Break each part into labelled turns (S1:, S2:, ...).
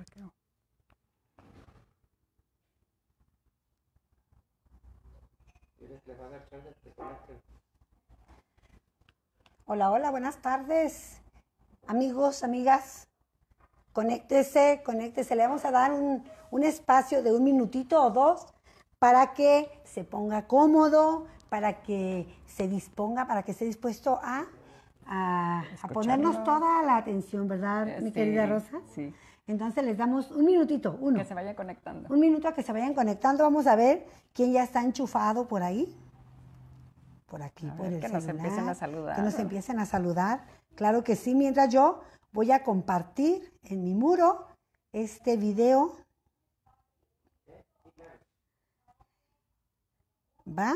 S1: Este hola, hola, buenas tardes, amigos, amigas. Conéctese, conéctese. Le vamos a dar un, un espacio de un minutito o dos para que se ponga cómodo, para que se disponga, para que esté dispuesto a, a, ponernos toda la atención, ¿verdad, mi querida Rosa? Sí. Entonces les damos un minutito, uno. Que
S2: se vayan conectando.
S1: Un minuto a que se vayan conectando. Vamos a ver quién ya está enchufado por ahí.
S2: Por aquí, por el que Que nos empiecen a saludar. Que nos empiecen
S1: a saludar. Claro que sí, mientras yo voy a compartir en mi muro este video. ¿Va?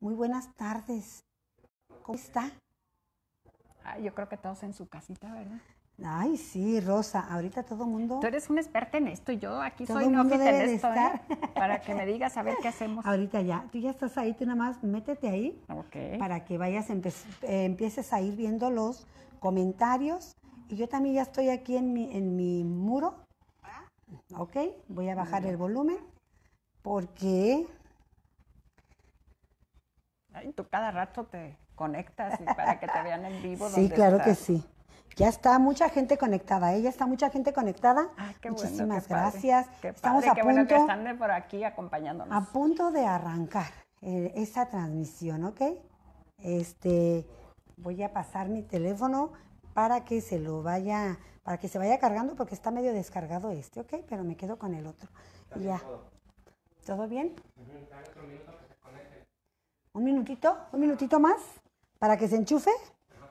S1: Muy buenas tardes. ¿Cómo está? Ah, yo creo que todos en su casita, ¿verdad? Ay, sí, Rosa, ahorita todo el mundo... Tú eres
S2: una experta en esto, yo aquí soy novita en esto, ¿eh?
S1: estar. para que me digas a ver qué hacemos. Ahorita ya, tú ya estás ahí, tú nada más métete ahí okay. para que vayas, eh, empieces a ir viendo los comentarios. Y yo también ya estoy aquí en mi, en mi muro, ¿ok? Voy a bajar el volumen porque...
S2: Ay, tú cada rato te conectas y para que te vean en vivo. Sí, claro que
S1: sí. Ya está mucha gente conectada, ¿eh? Ya está mucha gente conectada. Muchísimas ah, gracias. Estamos a qué bueno que están
S2: por aquí acompañándonos. A
S1: punto de arrancar eh, esa transmisión, ¿ok? Este, voy a pasar mi teléfono para que se lo vaya, para que se vaya cargando porque está medio descargado este, ¿ok? Pero me quedo con el otro. Y ya. Todo. bien? Un minutito, un minutito más para que se enchufe.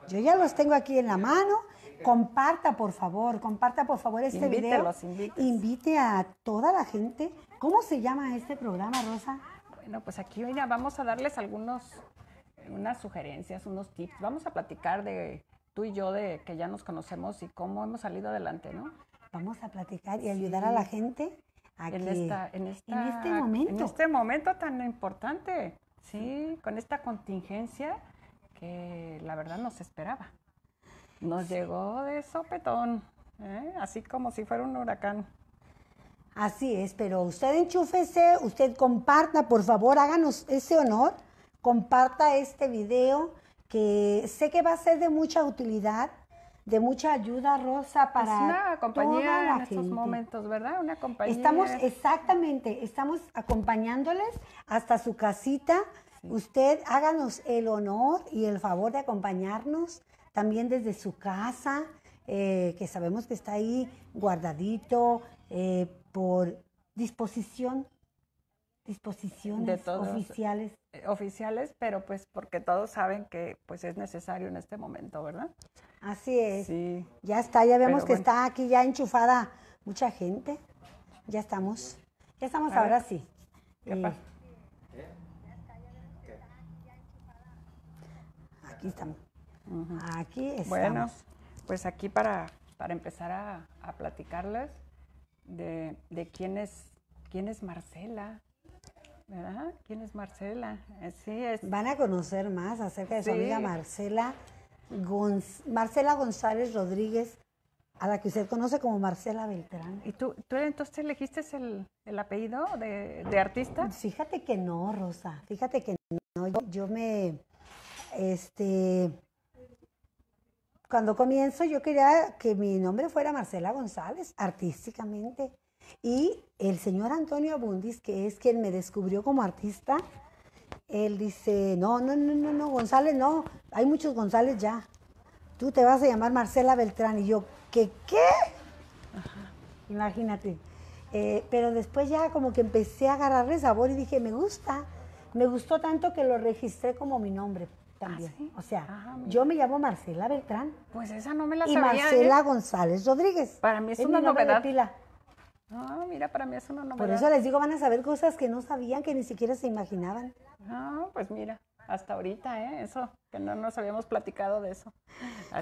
S1: Yo ya los tengo aquí en la mano Comparta, por favor, comparta, por favor, este video. Invite a toda la gente. ¿Cómo se llama este programa, Rosa?
S2: Bueno, pues aquí, mira, vamos a darles algunos, unas sugerencias, unos tips. Vamos a platicar de tú y yo, de que ya nos conocemos y cómo hemos salido adelante, ¿no? Vamos a platicar y ayudar a la gente en en, este momento. En este momento tan importante, sí. con esta contingencia que la verdad nos esperaba nos llegó de sopetón, ¿eh? así como si fuera un huracán. Así es, pero usted enchúfese,
S1: usted comparta, por favor, háganos ese honor, comparta este video que sé que va a ser de mucha utilidad, de mucha ayuda, Rosa, para es en estos momentos,
S2: ¿verdad? Una compañía. Estamos
S1: exactamente, estamos acompañándoles hasta su casita. Usted háganos el honor y el favor de acompañarnos también desde su casa, eh, que sabemos que está ahí guardadito eh, por disposición, disposiciones oficiales.
S2: Eh, oficiales, pero pues porque todos saben que pues es necesario en este momento, ¿verdad?
S1: Así es. Ya está, ya vemos que está aquí ya enchufada mucha gente. Ya estamos, ya estamos ahora sí. Aquí estamos. Aquí estamos. Bueno,
S2: pues aquí para, para empezar a, platicarles de, quién, es, quién es Marcela. ¿Verdad? ¿Quién es Marcela? Sí, es...
S1: Van a conocer más acerca de su amiga Marcela, Marcela González Rodríguez, a la que usted conoce como Marcela Beltrán. ¿Y tú, tú entonces elegiste el,
S2: apellido de, artista?
S1: Fíjate que no, Rosa. Fíjate que no. Yo, yo me, este, cuando comienzo yo quería que mi nombre fuera Marcela González, artísticamente. Y el señor Antonio Abundis, que es quien me descubrió como artista, él dice, no, no, no, no, no, González no, hay muchos González ya. Tú te vas a llamar Marcela Beltrán. Y yo, ¿qué qué? Imagínate. Eh, pero después ya como que empecé a agarrarle sabor y dije, me gusta. Me gustó tanto que lo registré como mi nombre. ¿Ah, también. O sea, ah, yo me llamo Marcela Beltrán.
S2: Pues esa no me la sabía. Y ¿eh? Marcela
S1: González Rodríguez. Para mí es, una novedad. De
S2: ah, mira, para mí es una novedad. Por eso les
S1: digo, van a saber cosas que no sabían, que ni siquiera se imaginaban.
S2: no pues mira, hasta ahorita, ¿eh? Eso, que no nos habíamos platicado de eso.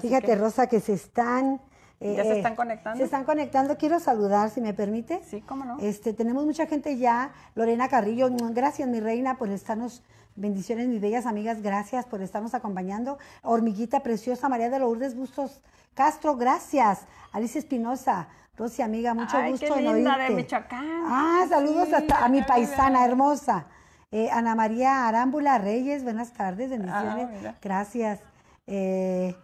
S2: Fíjate, Rosa,
S1: que se están...
S2: Eh, ya se eh, están conectando. Se están
S1: conectando. Quiero saludar, si me permite. Sí, cómo no. Este, tenemos mucha gente ya. Lorena Carrillo, gracias, mi reina, por estarnos Bendiciones, mis bellas amigas. Gracias por estarnos acompañando. Hormiguita preciosa, María de Lourdes Bustos Castro, gracias. Alicia Espinosa, Rosy, amiga, mucho Ay, gusto qué linda de Michoacán.
S2: Ah, saludos a mi paisana
S1: hermosa. Eh, Ana María Arámbula Reyes, buenas tardes, bendiciones. Ah, gracias. Eh,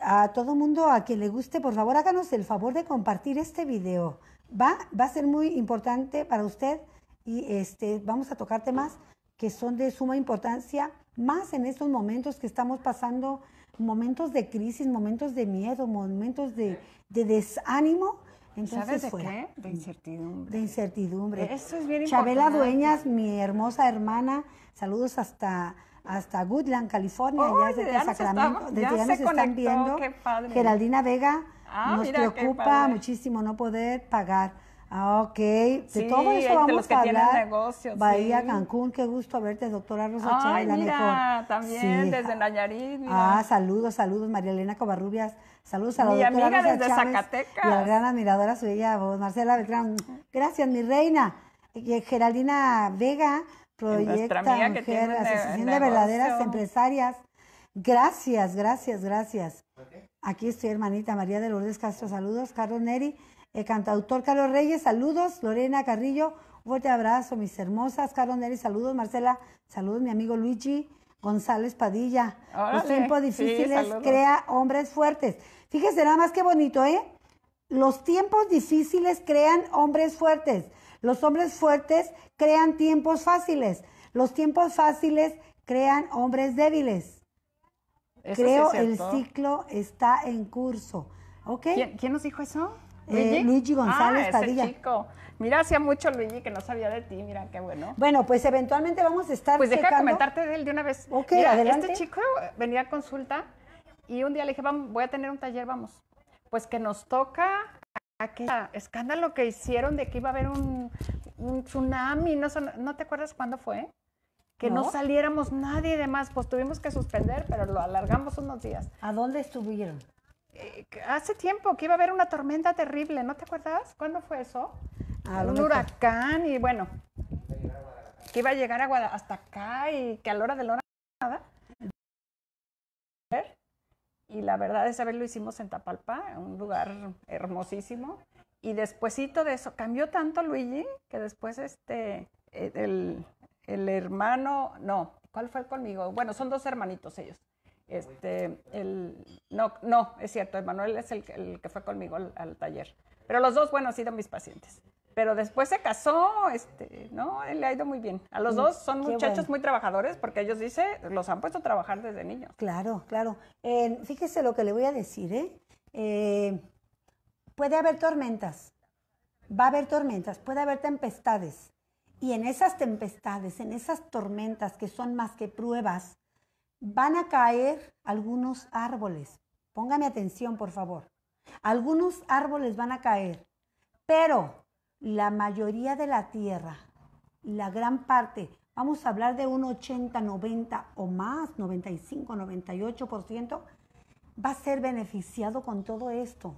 S1: a todo mundo, a quien le guste, por favor, háganos el favor de compartir este video. Va, va a ser muy importante para usted y este, vamos a tocarte más que son de suma importancia, más en estos momentos que estamos pasando, momentos de crisis, momentos de miedo, momentos de, de desánimo. Entonces, ¿Sabes de qué?
S2: De incertidumbre.
S1: De incertidumbre. Eso es bien Chabela Dueñas, mi hermosa hermana, saludos hasta hasta Goodland, California, desde Sacramento, desde ya, ya nos están viendo. Geraldina Vega, ah, nos preocupa muchísimo no poder pagar Ah, ok. De todo eso vamos a hablar. Bahía, Cancún, qué gusto verte, doctora Rosa Ay, Chávez, mira, también desde
S2: Nayarit. Ah,
S1: saludos, saludos, María Elena Covarrubias. Saludos a la mi amiga desde Zacatecas. Y la gran admiradora suya, vos, Marcela Beltrán. Gracias, mi reina. Geraldina Vega, proyecta Mujer, Asociación de, Verdaderas Empresarias. Gracias, gracias, gracias. Aquí estoy, hermanita María de Lourdes Castro, saludos. Carlos Neri, el cantautor Carlos Reyes, saludos. Lorena Carrillo, un fuerte abrazo, mis hermosas. Carlos Neri, saludos. Marcela, saludos. Mi amigo Luigi González Padilla. Los tiempos difíciles crean hombres fuertes. Fíjese nada más qué bonito, ¿eh? Los tiempos difíciles crean hombres fuertes. Los hombres fuertes crean tiempos fáciles. Los tiempos fáciles crean hombres débiles. Creo el ciclo está en curso. ¿Quién nos dijo eso? Eh, Luigi González ah, Ese
S2: chico. Mira, hacía mucho Luigi que no sabía de ti, mira qué bueno.
S1: Bueno, pues eventualmente vamos a estar. Pues checando. deja comentarte
S2: de él de una vez. Ok, este adelante. Este chico venía a consulta y un día le dije, vamos, voy a tener un taller, vamos. Pues que nos toca aquel escándalo que hicieron de que iba a haber un, tsunami, no, no te acuerdas cuándo fue? que no. saliéramos nadie de más, pues tuvimos que suspender, pero lo alargamos unos días. ¿A dónde estuvieron? Eh, hace tiempo que iba a haber una tormenta terrible, ¿no te acuerdas? ¿Cuándo fue eso? un huracán y bueno, que iba a llegar a hasta acá y que a la hora de la hora nada. Y la verdad es vez lo hicimos en Tapalpa, un lugar hermosísimo. Y despuesito de eso, cambió tanto Luigi que después este, eh, el, el hermano, no, ¿cuál fue el conmigo? Bueno, son dos hermanitos ellos. Este, el, no, no, es cierto, Emanuel es el, que fue conmigo al, taller. Pero los dos, bueno, han sido mis pacientes. Pero después se casó, este, ¿no? Él le ha ido muy bien. A los mm, dos son muchachos muy trabajadores porque ellos dice, los han puesto a trabajar desde niños.
S1: Claro, claro. fíjese lo que le voy a decir, ¿eh? ¿eh? Puede haber tormentas, va a haber tormentas, puede haber tempestades. Y en esas tempestades, en esas tormentas que son más que pruebas, van a caer algunos árboles. Póngame atención, por favor. Algunos árboles van a caer, pero la mayoría de la tierra, la gran parte, vamos a hablar de un 80, 90 o más, 95, 98%, va a ser beneficiado con todo esto.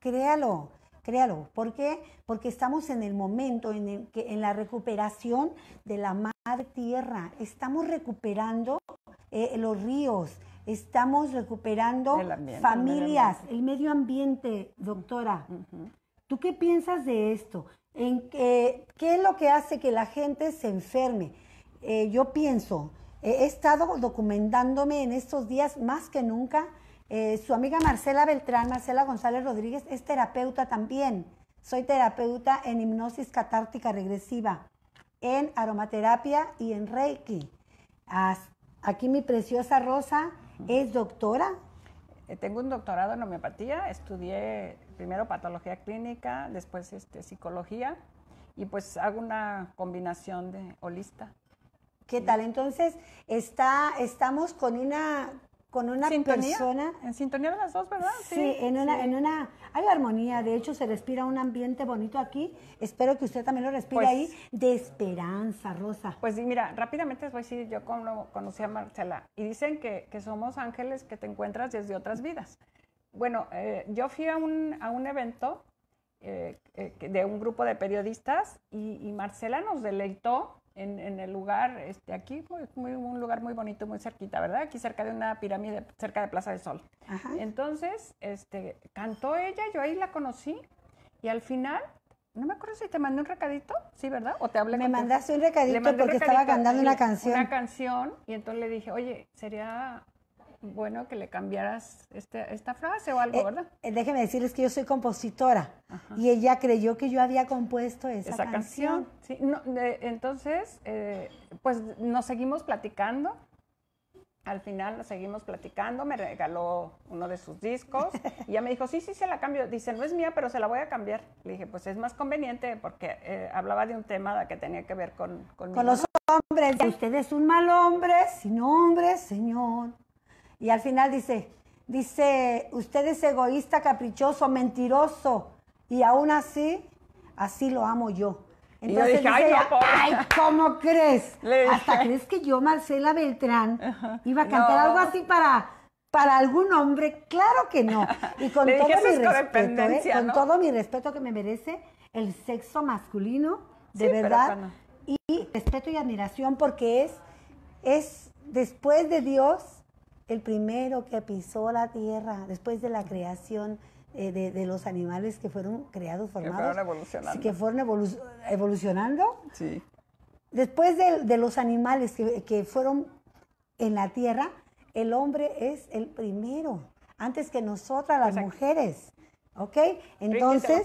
S1: Créalo, créalo. ¿Por qué? Porque estamos en el momento en que en la recuperación de la madre tierra, estamos recuperando eh, los ríos, estamos recuperando familias, el medio ambiente, doctora. ¿Tú qué piensas de esto? ¿En qué, qué, es lo que hace que la gente se enferme? Eh, yo pienso, he estado documentándome en estos días más que nunca. Eh, su amiga Marcela Beltrán, Marcela González Rodríguez, es terapeuta también. Soy terapeuta en hipnosis catártica regresiva, en aromaterapia y en reiki. Aquí mi preciosa Rosa es doctora.
S2: Eh, tengo un doctorado en homeopatía, estudié primero patología clínica, después este, psicología y pues hago una combinación de holista. ¿Qué tal? Entonces, está, estamos con una con una persona. En sintonía de las dos, ¿verdad? Sí, en una, en
S1: una, hay armonía, de hecho se respira un ambiente bonito aquí. Espero que usted también lo respire pues ahí,
S2: de esperanza, Rosa. Pues mira, rápidamente les voy a decir, yo conocí a Marcela y dicen que, somos ángeles que te encuentras desde otras vidas. Bueno, eh, yo fui a un, a un evento eh, eh, de un grupo de periodistas y Marcela nos deleitó en, el lugar, este, aquí, muy, un lugar muy bonito, muy cerquita, ¿verdad? Aquí cerca de una pirámide, cerca de Plaza del Sol. Entonces, este, cantó ella, yo ahí la conocí, y al final no me acuerdo si te mandé un recadito, sí, ¿verdad? O te hablé. Me mandaste un recadito porque estaba cantando una canción. Una canción y entonces le dije, oye, sería bueno que le cambiaras este, esta frase o algo, eh, ¿verdad?
S1: Eh, déjeme decirles que yo soy compositora y ella creyó que yo había compuesto esa, canción.
S2: entonces, eh, pues nos seguimos platicando. Al final nos seguimos platicando, me regaló uno de sus discos y ya me dijo, sí, sí, se la cambio. Dice, no es mía, pero se la voy a cambiar. Le dije, pues es más conveniente porque hablaba de un tema que tenía que ver con... Con, los
S1: hombres, usted es un mal hombre, sin hombre, señor. Y al final dice, dice, usted es egoísta, caprichoso, mentiroso, y aún así, así lo amo yo.
S2: Entonces ay,
S1: ¿cómo crees? Hasta crees que yo, Marcela Beltrán, iba a cantar algo así para, para algún hombre. Claro que no. Y con todo mi respeto, ¿eh? todo mi respeto que me merece el sexo masculino, de verdad. Y respeto y admiración porque es, es después de Dios el primero que pisó la tierra después de la creación eh, de, los animales que fueron creados, formados. Que fueron evolucionando. Sí. Después de, los animales que, fueron en la tierra, el hombre es el primero, antes que nosotras las mujeres. ¿Ok? Entonces.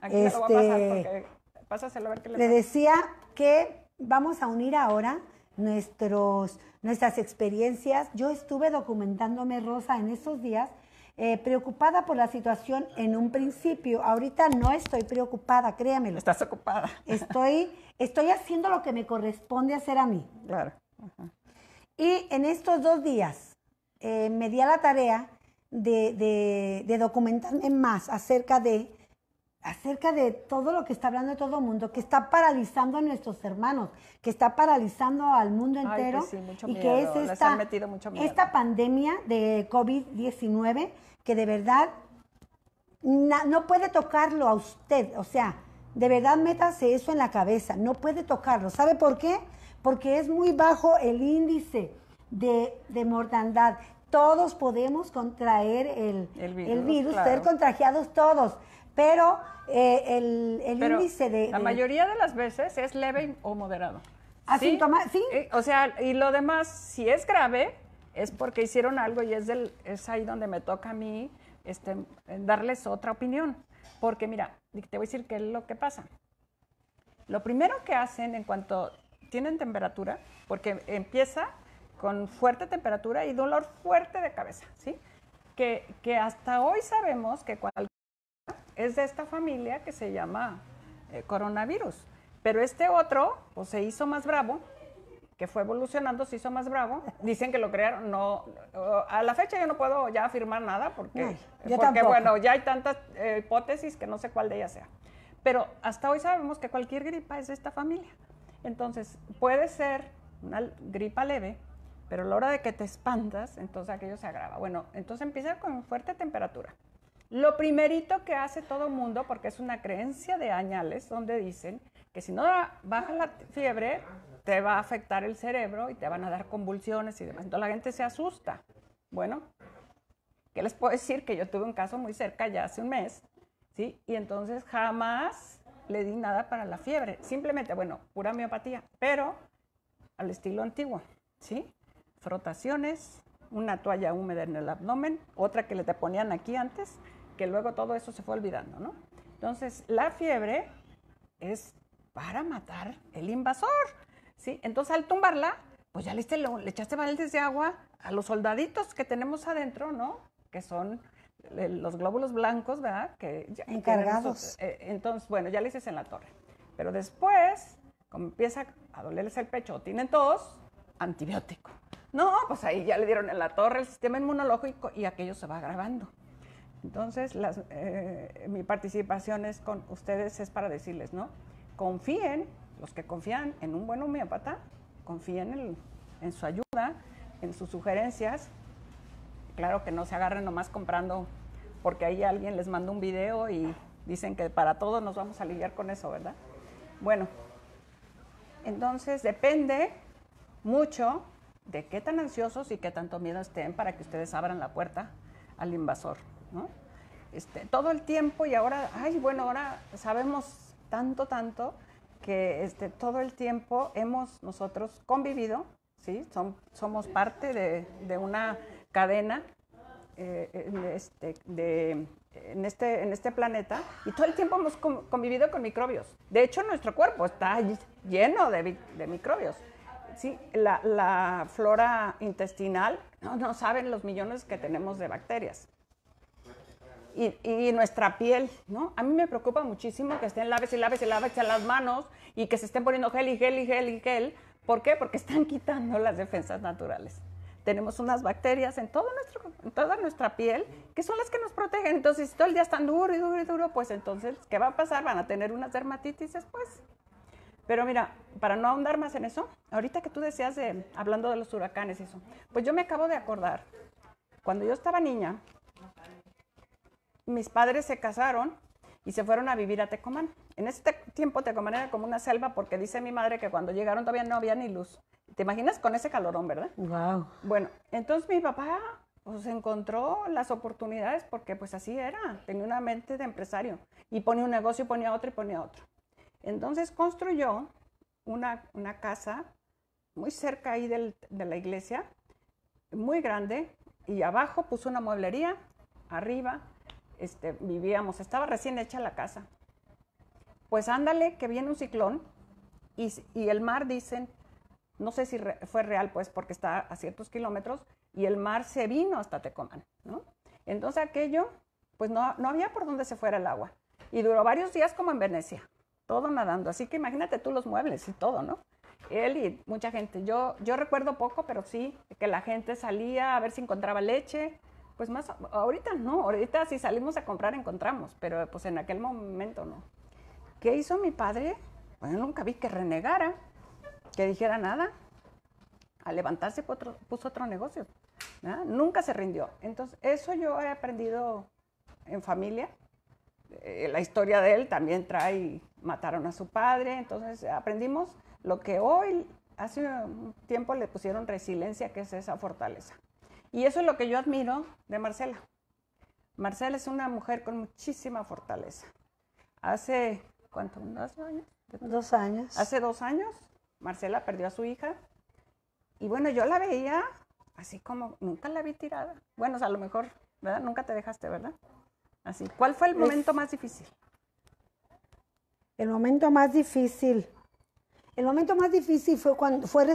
S1: Aquí
S2: a le, decía
S1: que vamos a unir ahora nuestros, nuestras experiencias. Yo estuve documentándome, Rosa, en esos días, eh, preocupada por la situación en un principio. Ahorita no estoy preocupada, créamelo. Estás ocupada. Estoy, estoy haciendo lo que me corresponde hacer a mí. Claro. Y en estos dos días eh, me di a la tarea de, de documentarme más acerca de acerca de todo lo que está hablando todo el mundo, que está paralizando a nuestros hermanos, que está paralizando al mundo entero y que es esta, pandemia de COVID-19 que de verdad no puede tocarlo a usted, o sea, de verdad métase eso en la cabeza, no puede tocarlo. ¿Sabe por qué? Porque es muy bajo el índice de, mortandad. Todos podemos contraer
S2: el, virus, ser
S1: contagiados todos pero eh, el, el índice
S2: de, La mayoría de las veces es leve o moderado. sí. Eh, o sea, y lo demás, si es grave, es porque hicieron algo y es, del, es ahí donde me toca a mí este, darles otra opinión. Porque mira, te voy a decir qué es lo que pasa. Lo primero que hacen en cuanto tienen temperatura, porque empieza con fuerte temperatura y dolor fuerte de cabeza, ¿sí? Que, que hasta hoy sabemos que cuando es de esta familia que se llama eh, coronavirus. Pero este otro, pues, se hizo más bravo, que fue evolucionando, se hizo más bravo. Dicen que lo crearon, no, a la fecha yo no puedo ya afirmar nada porque, bueno, ya hay tantas eh, hipótesis que no sé cuál de ellas sea. Pero hasta hoy sabemos que cualquier gripa es de esta familia. Entonces, puede ser una gripa leve, pero a la hora de que te espantas, entonces aquello se agrava. Bueno, entonces empieza con fuerte temperatura. Lo primerito que hace todo mundo, porque es una creencia de añales, donde dicen que si no baja la fiebre, te va a afectar el cerebro y te van a dar convulsiones y demás. Entonces la gente se asusta. Bueno, ¿qué les puedo decir? Que yo tuve un caso muy cerca ya hace un mes, ¿sí? Y entonces jamás le di nada para la fiebre. Simplemente, bueno, pura miopatía, pero al estilo antiguo, ¿sí? Frotaciones, una toalla húmeda en el abdomen, otra que le te ponían aquí antes, que luego todo eso se fue olvidando, ¿no? Entonces, la fiebre es para matar el invasor, ¿sí? Entonces, al tumbarla, pues ya le, echaste, le echaste baldes de agua a los soldaditos que tenemos adentro, ¿no? Que son eh, los glóbulos blancos, ¿verdad? Que Encargados. Eh, eh, entonces, bueno, ya le hiciste en la torre. Pero después, como empieza a dolerles el pecho o tienen todos antibiótico. No, pues ahí ya le dieron en la torre el sistema inmunológico y aquello se va agravando. Entonces, eh, mi participación es con ustedes es para decirles, ¿no? Confíen, los que confían en un buen homeópata, confíen en, su ayuda, en sus sugerencias. Claro que no se agarren nomás comprando porque ahí alguien les mandó un video y dicen que para todo nos vamos a lidiar con eso, ¿verdad? Bueno, entonces depende mucho de qué tan ansiosos y qué tanto miedo estén para que ustedes abran la puerta al invasor. Este, todo el tiempo y ahora, ay, bueno, ahora sabemos tanto, tanto que este, todo el tiempo hemos nosotros convivido, ¿sí? somos parte de, una cadena eh, este, este, en, este, planeta y todo el tiempo hemos convivido con microbios. De hecho, nuestro cuerpo está lleno de, microbios. Sí, la, flora intestinal, no, no saben los millones que tenemos de bacterias y, nuestra piel, ¿no? A mí me preocupa muchísimo que estén laves y laves y laves las manos y que se estén poniendo gel y gel y gel y gel. ¿Por qué? Porque están quitando las defensas naturales. Tenemos unas bacterias en, todo nuestro, en toda nuestra piel que son las que nos protegen. Entonces, si todo el día están duro y duro y duro, pues entonces, ¿qué va a pasar? Van a tener unas dermatitis después. Pero mira, para no ahondar más en eso, ahorita que tú decías de, hablando de los huracanes y eso, pues yo me acabo de acordar, cuando yo estaba niña, mis padres se casaron y se fueron a vivir a Tecomán. En ese tiempo Tecomán era como una selva porque dice mi madre que cuando llegaron todavía no había ni luz. ¿Te imaginas con ese calorón, verdad? Wow. Bueno, entonces mi papá pues encontró las oportunidades porque pues así era, tenía una mente de empresario y ponía un negocio ponía otro y ponía otro. Entonces construyó una, casa muy cerca ahí de la iglesia, muy grande, y abajo puso una mueblería, arriba este, vivíamos, estaba recién hecha la casa. Pues ándale, que viene un ciclón y, el mar, dicen, no sé si fue real, pues, porque está a ciertos kilómetros, y el mar se vino hasta Tecomán, ¿no? Entonces aquello, pues no, había por dónde se fuera el agua. Y duró varios días como en Venecia, todo nadando. Así que imagínate tú los muebles y todo, ¿no? Él y mucha gente. Yo, yo recuerdo poco, pero sí, que la gente salía a ver si encontraba leche, pues más, ahorita no, ahorita si salimos a comprar encontramos, pero pues en aquel momento no. ¿Qué hizo mi padre? Pues nunca vi que renegara, que dijera nada. Al levantarse puso otro negocio, nunca se rindió. Entonces, eso yo he aprendido en familia. Eh, la historia de él también trae, mataron a su padre, entonces aprendimos lo que hoy, hace un tiempo le pusieron resiliencia, que es esa fortaleza. Y eso es lo que yo admiro de Marcela. Marcela es una mujer con muchísima fortaleza. Hace, ¿cuánto? ¿Dos años? Dos años. Hace dos años, Marcela perdió a su hija. Y bueno, yo la veía así como, nunca la vi tirada. Bueno, a lo mejor, ¿verdad? Nunca te dejaste, ¿verdad? Así. ¿Cuál fue el momento más difícil? El momento
S1: más difícil. El momento más difícil fue cuando fue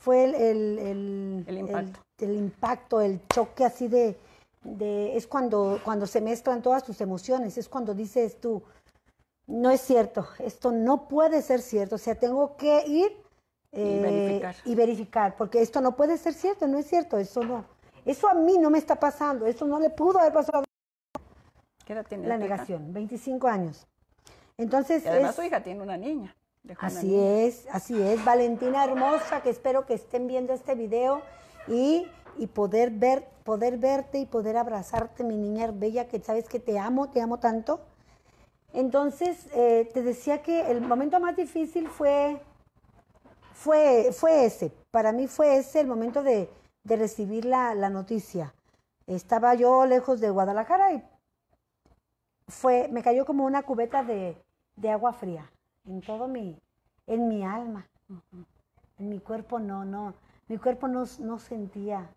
S1: fue el, el, el, impacto. El, impacto, el choque así de, de, es cuando, cuando se mezclan todas tus emociones, es cuando dices tú, no es cierto, esto no puede ser cierto, o sea, tengo que ir y, eh, verificar. porque esto no puede ser cierto, no es cierto, eso no, eso a mí no me está pasando, eso no le pudo haber pasado.
S2: ¿Qué tiene? La negación,
S1: 25 años.
S2: Entonces... además su hija tiene una niña
S1: así es, así es. Valentina hermosa, que espero que estén viendo este video y, poder, ver, poder verte y poder abrazarte, mi niña bella, que sabes que te amo, te amo tanto. Entonces, eh, te decía que el momento más difícil fue, fue, fue ese. Para mí fue ese el momento de, de recibir la, noticia. Estaba yo lejos de Guadalajara y fue, me cayó como una cubeta de agua fría en todo mi, en mi alma. En mi cuerpo no, no, mi cuerpo no, sentía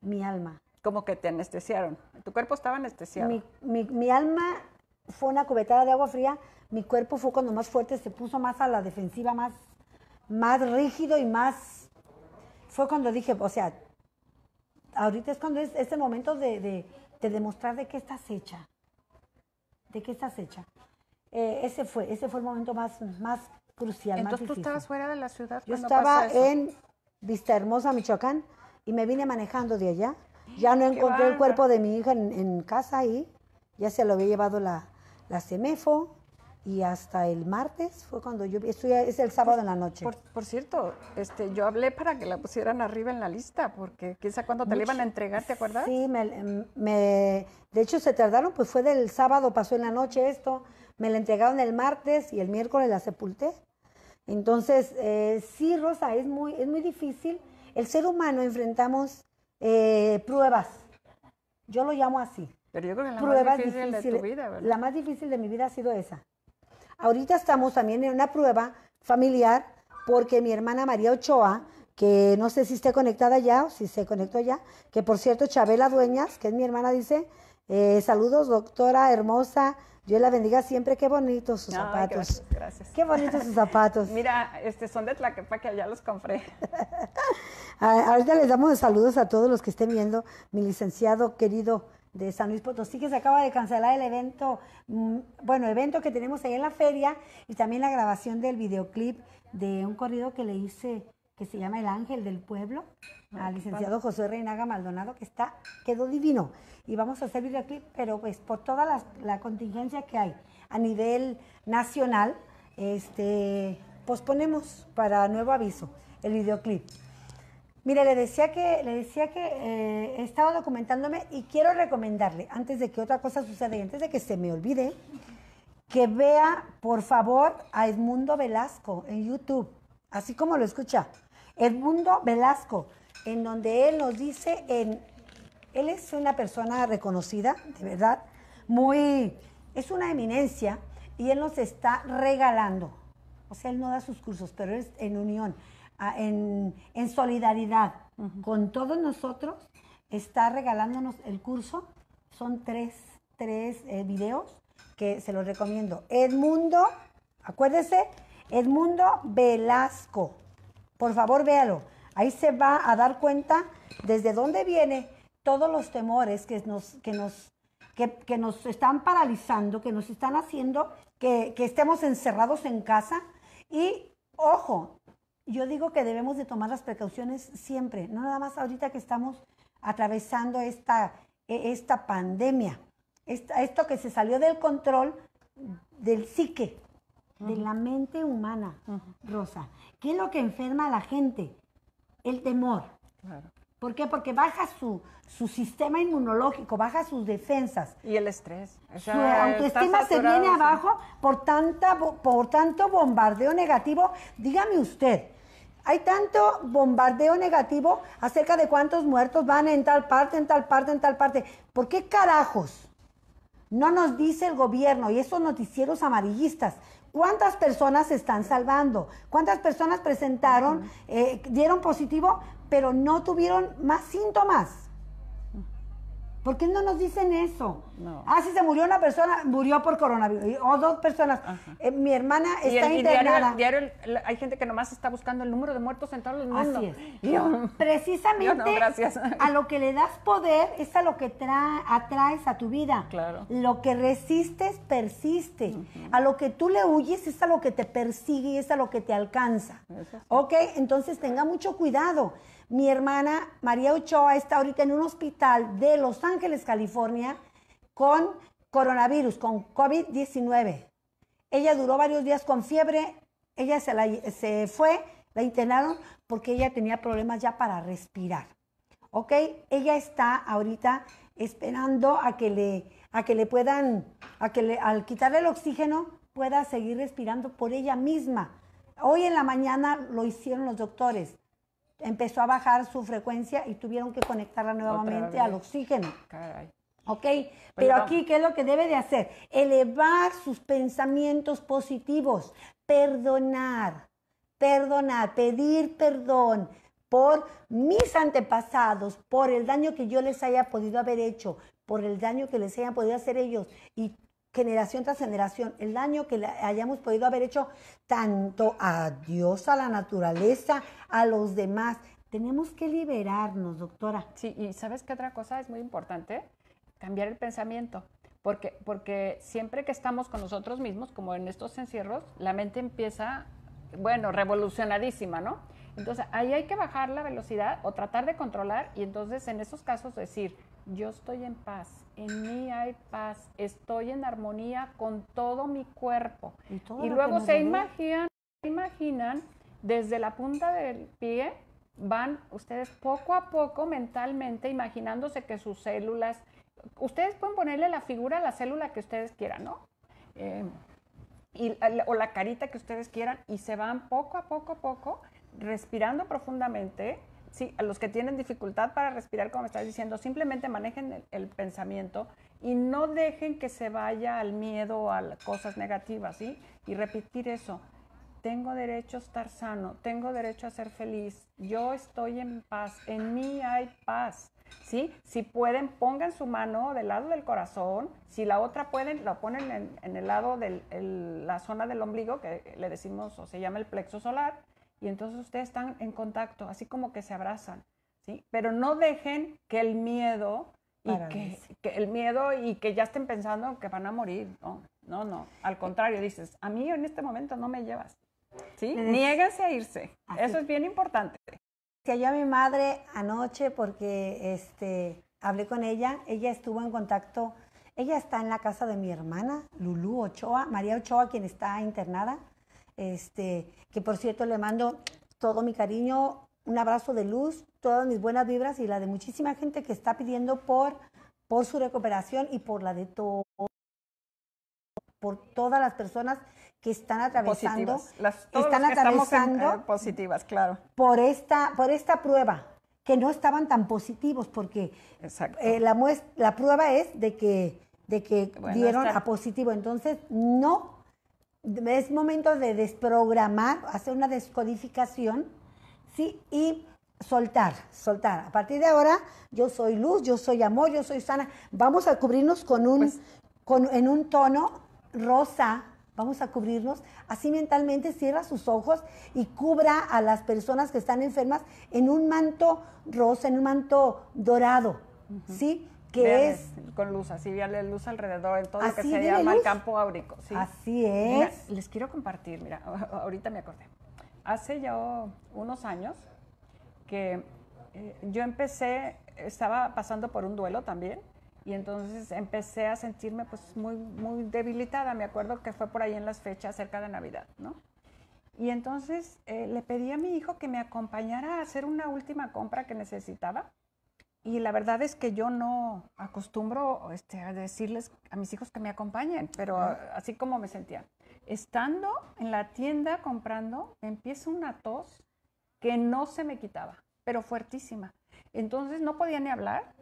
S1: mi alma.
S2: Como que te anestesiaron, tu cuerpo estaba anestesiado.
S1: Mi, mi, alma fue una cubetada de agua fría, mi cuerpo fue cuando más fuerte se puso más a la defensiva, más, más rígido y más... Fue cuando dije, o sea, ahorita es cuando es, ese momento de, de, de demostrar de qué estás hecha, de qué estás hecha. Eh, ese, fue, ese fue el momento más, más crucial. Entonces más difícil. tú estabas fuera de la
S2: ciudad. Yo estaba en
S1: Vista Hermosa, Michoacán, y me vine manejando de allá. Ya no encontré el cuerpo de mi hija en, casa ahí, ya se lo había llevado la, la CEMEFO y hasta el martes fue cuando yo estoy es el sábado en la noche.
S2: Por, cierto, este, yo hablé para que la pusieran arriba en la lista, porque quizá cuando te la iban a entregar, ¿te acuerdas? Sí, me,
S1: me, de hecho se tardaron, pues fue del sábado, pasó en la noche esto, me la entregaron el martes y el miércoles la sepulté. Entonces, eh, sí, Rosa, es muy, es muy difícil. El ser humano enfrentamos eh, pruebas. Yo lo llamo así.
S2: Pero yo creo que la más difícil, de vida, ¿verdad? La
S1: más difícil de mi vida ha sido esa. Ahorita estamos también en una prueba familiar porque mi hermana María Ochoa, que no sé si está conectada ya o si se conectó ya, que por cierto Chabela Dueñas, que es mi hermana, dice, eh, saludos doctora hermosa, Dios la bendiga siempre. Qué bonitos sus zapatos.
S2: Gracias, Qué bonitos sus zapatos. Mira, este son de Tlaquepa que allá los compré.
S1: Ahorita les damos saludos a todos los que estén viendo. Mi licenciado querido de San Luis Potosí, que se acaba de cancelar el evento, mm, bueno, evento que tenemos ahí en la feria y también la grabación del videoclip de un corrido que le hice que se llama El Ángel del Pueblo, ah, al licenciado José Reinaga Maldonado, que está, quedó divino. Y vamos a hacer videoclip, pero pues por toda la, contingencia que hay a nivel nacional, este, posponemos para nuevo aviso el videoclip. Mire, le decía que, le decía que eh, he estado documentándome y quiero recomendarle, antes de que otra cosa suceda y antes de que se me olvide, que vea, por favor, a Edmundo Velasco en YouTube, así como lo escucha. Edmundo Velasco, en donde él nos dice, él es una persona reconocida, de verdad, muy, es una eminencia y él nos está regalando. O sea, él no da sus cursos, pero es en unión, en, solidaridad con todos nosotros, está regalándonos el curso. Son tres, tres eh, videos que se los recomiendo. Edmundo, acuérdese, Edmundo Velasco. Por favor, véalo. Ahí se va a dar cuenta desde dónde viene todos los temores que nos, que nos, que, nos están paralizando, que nos están haciendo que, estemos encerrados en casa. Y, ojo, yo digo que debemos de tomar las precauciones siempre, no nada más ahorita que estamos atravesando esta, e, esta pandemia, esto que se salió del control del psique, de la mente humana, Rosa. ¿Qué es lo que enferma a la gente? El temor. ¿Por qué? Porque baja su, sistema inmunológico, baja sus defensas. Y el estrés.
S2: su autoestima se viene abajo
S1: por, tanta, por tanto bombardeo negativo. Dígame usted, hay tanto bombardeo negativo acerca de cuántos muertos van en tal parte, en tal parte, en tal parte. ¿Por qué carajos no nos dice el gobierno y esos noticieros amarillistas ¿Cuántas personas se están salvando? ¿Cuántas personas presentaron, eh, dieron positivo, pero no tuvieron más síntomas? ¿Por qué no nos dicen eso? No. Ah, si se murió una persona, murió por coronavirus. O dos personas. Eh, mi hermana está el, internada. Y
S2: diario, hay gente que nomás está buscando el número de muertos en todos los mundo. Así
S1: precisamente a lo que le das poder es a lo que atraes a tu vida. Claro. Lo que resistes, persiste. A lo que tú le huyes es a lo que te persigue y es a lo que te alcanza. Ok, entonces tenga mucho cuidado. Mi hermana María Ochoa está ahorita en un hospital de Los Ángeles, California, con coronavirus, con COVID-19. Ella duró varios días con fiebre, ella se, fue, la internaron porque ella tenía problemas ya para respirar. ¿Ok? Ella está ahorita esperando a que le, a que le puedan, a que le, al quitarle el oxígeno pueda seguir respirando por ella misma. Hoy en la mañana lo hicieron los doctores empezó a bajar su frecuencia y tuvieron que conectarla nuevamente al oxígeno. ¿Ok? Pues pero, aquí, ¿qué es lo que debe de hacer? Elevar sus pensamientos positivos, perdonar, perdonar, pedir perdón por mis antepasados, por el daño que yo les haya podido haber hecho, por el daño que les haya podido hacer ellos y generación tras generación, el daño que hayamos podido haber hecho tanto a Dios, a la naturaleza,
S2: a los demás. Tenemos que liberarnos, doctora. Sí, y sabes qué otra cosa es muy importante, cambiar el pensamiento. Porque, porque siempre que estamos con nosotros mismos, como en estos encierros, la mente empieza, bueno, revolucionadísima, ¿no? Entonces ahí hay que bajar la velocidad o tratar de controlar y entonces en esos casos decir, yo estoy en paz, en mí hay paz, estoy en armonía con todo mi cuerpo. Y, luego se imaginan, imaginan, desde la punta del pie, van ustedes poco a poco mentalmente imaginándose que sus células, ustedes pueden ponerle la figura a la célula que ustedes quieran, ¿no? Em, o la carita que ustedes quieran y se van poco a poco a poco respirando profundamente sí, a los que tienen dificultad para respirar, como me estás diciendo, simplemente manejen el, pensamiento y no dejen que se vaya al miedo a cosas negativas, ¿sí? Y repetir eso. Tengo derecho a estar sano, tengo derecho a ser feliz, yo estoy en paz, en mí hay paz, ¿sí? Si pueden, pongan su mano del lado del corazón, si la otra pueden, la ponen en el lado de la zona del ombligo, que le decimos o se llama el plexo solar, y entonces ustedes están en contacto, así como que se abrazan, ¿sí? Pero no dejen que el miedo y que, el miedo y que ya estén pensando que van a morir, no, no, no, al contrario, dices, a mí en este momento no me llevas, ¿sí? Niégase a irse, eso es bien importante.
S1: Se yo a mi madre anoche porque este, hablé con ella, ella estuvo en contacto, ella está en la casa de mi hermana, Lulú Ochoa, María Ochoa, quien está internada, este, que por cierto le mando todo mi cariño, un abrazo de luz, todas mis buenas vibras y la de muchísima gente que está pidiendo por, por su recuperación y por la de todo por todas las personas que están atravesando, Las, están eh, atravesando
S2: positivas, claro.
S1: Por esta, por esta prueba, que no estaban tan positivos, porque eh, la, prueba es de que, de que dieron a positivo. Entonces, no es momento de desprogramar, hacer una descodificación, ¿sí? Y soltar, soltar. A partir de ahora, yo soy luz, yo soy amor, yo soy sana. Vamos a cubrirnos con un, pues con, en un tono rosa, vamos a cubrirnos. Así mentalmente cierra sus ojos y cubra a las personas que están enfermas en un manto rosa, en un manto dorado,
S2: ¿sí? que es con luz, así viale luz alrededor en todo lo que se llama el campo áurico. Así es. les quiero compartir, mira, ahorita me acordé. Hace ya unos años que eh, yo empecé, estaba pasando por un duelo también y entonces empecé a sentirme pues muy, muy debilitada. Me acuerdo que fue por ahí en las fechas cerca de Navidad, ¿no? Y entonces eh, le pedí a mi hijo que me acompañara a hacer una última compra que necesitaba y la verdad es que yo no acostumbro este, a decirles a mis hijos que me acompañen, pero así como me sentía. Estando en la tienda comprando, me empieza una tos que no se me quitaba, pero fuertísima. Entonces no podía ni hablar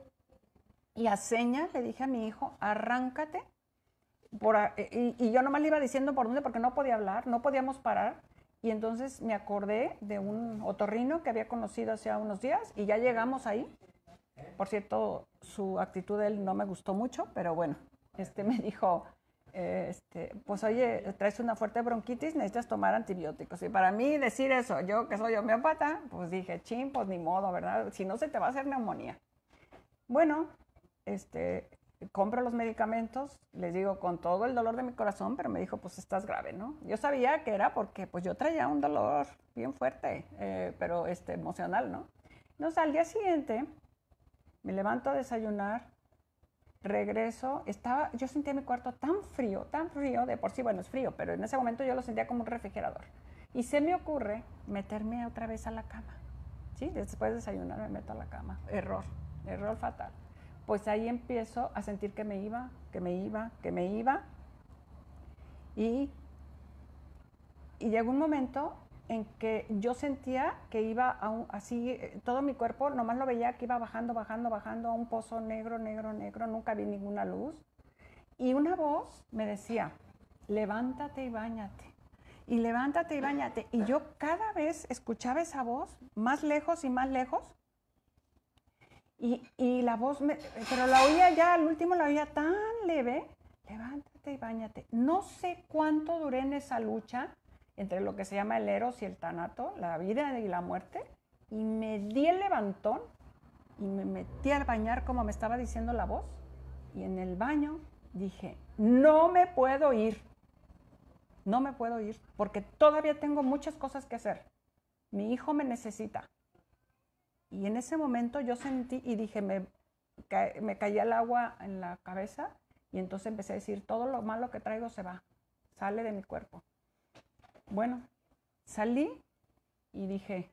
S2: y a señas le dije a mi hijo, arráncate. Por, y, y yo nomás le iba diciendo por dónde porque no podía hablar, no podíamos parar. Y entonces me acordé de un otorrino que había conocido hace unos días y ya llegamos ahí por cierto, su actitud de él no me gustó mucho, pero bueno, este me dijo, eh, este, pues oye, traes una fuerte bronquitis, necesitas tomar antibióticos. Y para mí decir eso, yo que soy homeopata, pues dije, chin, pues ni modo, ¿verdad? Si no se te va a hacer neumonía. Bueno, este, compro los medicamentos, les digo con todo el dolor de mi corazón, pero me dijo, pues estás grave, ¿no? Yo sabía que era porque pues yo traía un dolor bien fuerte, eh, pero este, emocional, ¿no? Entonces al día siguiente me levanto a desayunar, regreso, estaba, yo sentía mi cuarto tan frío, tan frío, de por sí, bueno, es frío, pero en ese momento yo lo sentía como un refrigerador. Y se me ocurre meterme otra vez a la cama. ¿Sí? Después de desayunar me meto a la cama. Error, error fatal. Pues ahí empiezo a sentir que me iba, que me iba, que me iba. Y, y llegó un momento en que yo sentía que iba así, eh, todo mi cuerpo, nomás lo veía que iba bajando, bajando, bajando a un pozo negro, negro, negro, nunca vi ninguna luz. Y una voz me decía, levántate y bañate. Y levántate y bañate. Y yo cada vez escuchaba esa voz más lejos y más lejos. Y, la voz, pero la oía ya, al último la oía tan leve, levántate y bañate. No sé cuánto duré en esa lucha entre lo que se llama el eros y el tanato, la vida y la muerte, y me di el levantón y me metí al bañar como me estaba diciendo la voz. Y en el baño dije, no me puedo ir, no me puedo ir, porque todavía tengo muchas cosas que hacer. Mi hijo me necesita. Y en ese momento yo sentí y dije, me, me caía el agua en la cabeza y entonces empecé a decir, todo lo malo que traigo se va, sale de mi cuerpo. Bueno, salí y dije,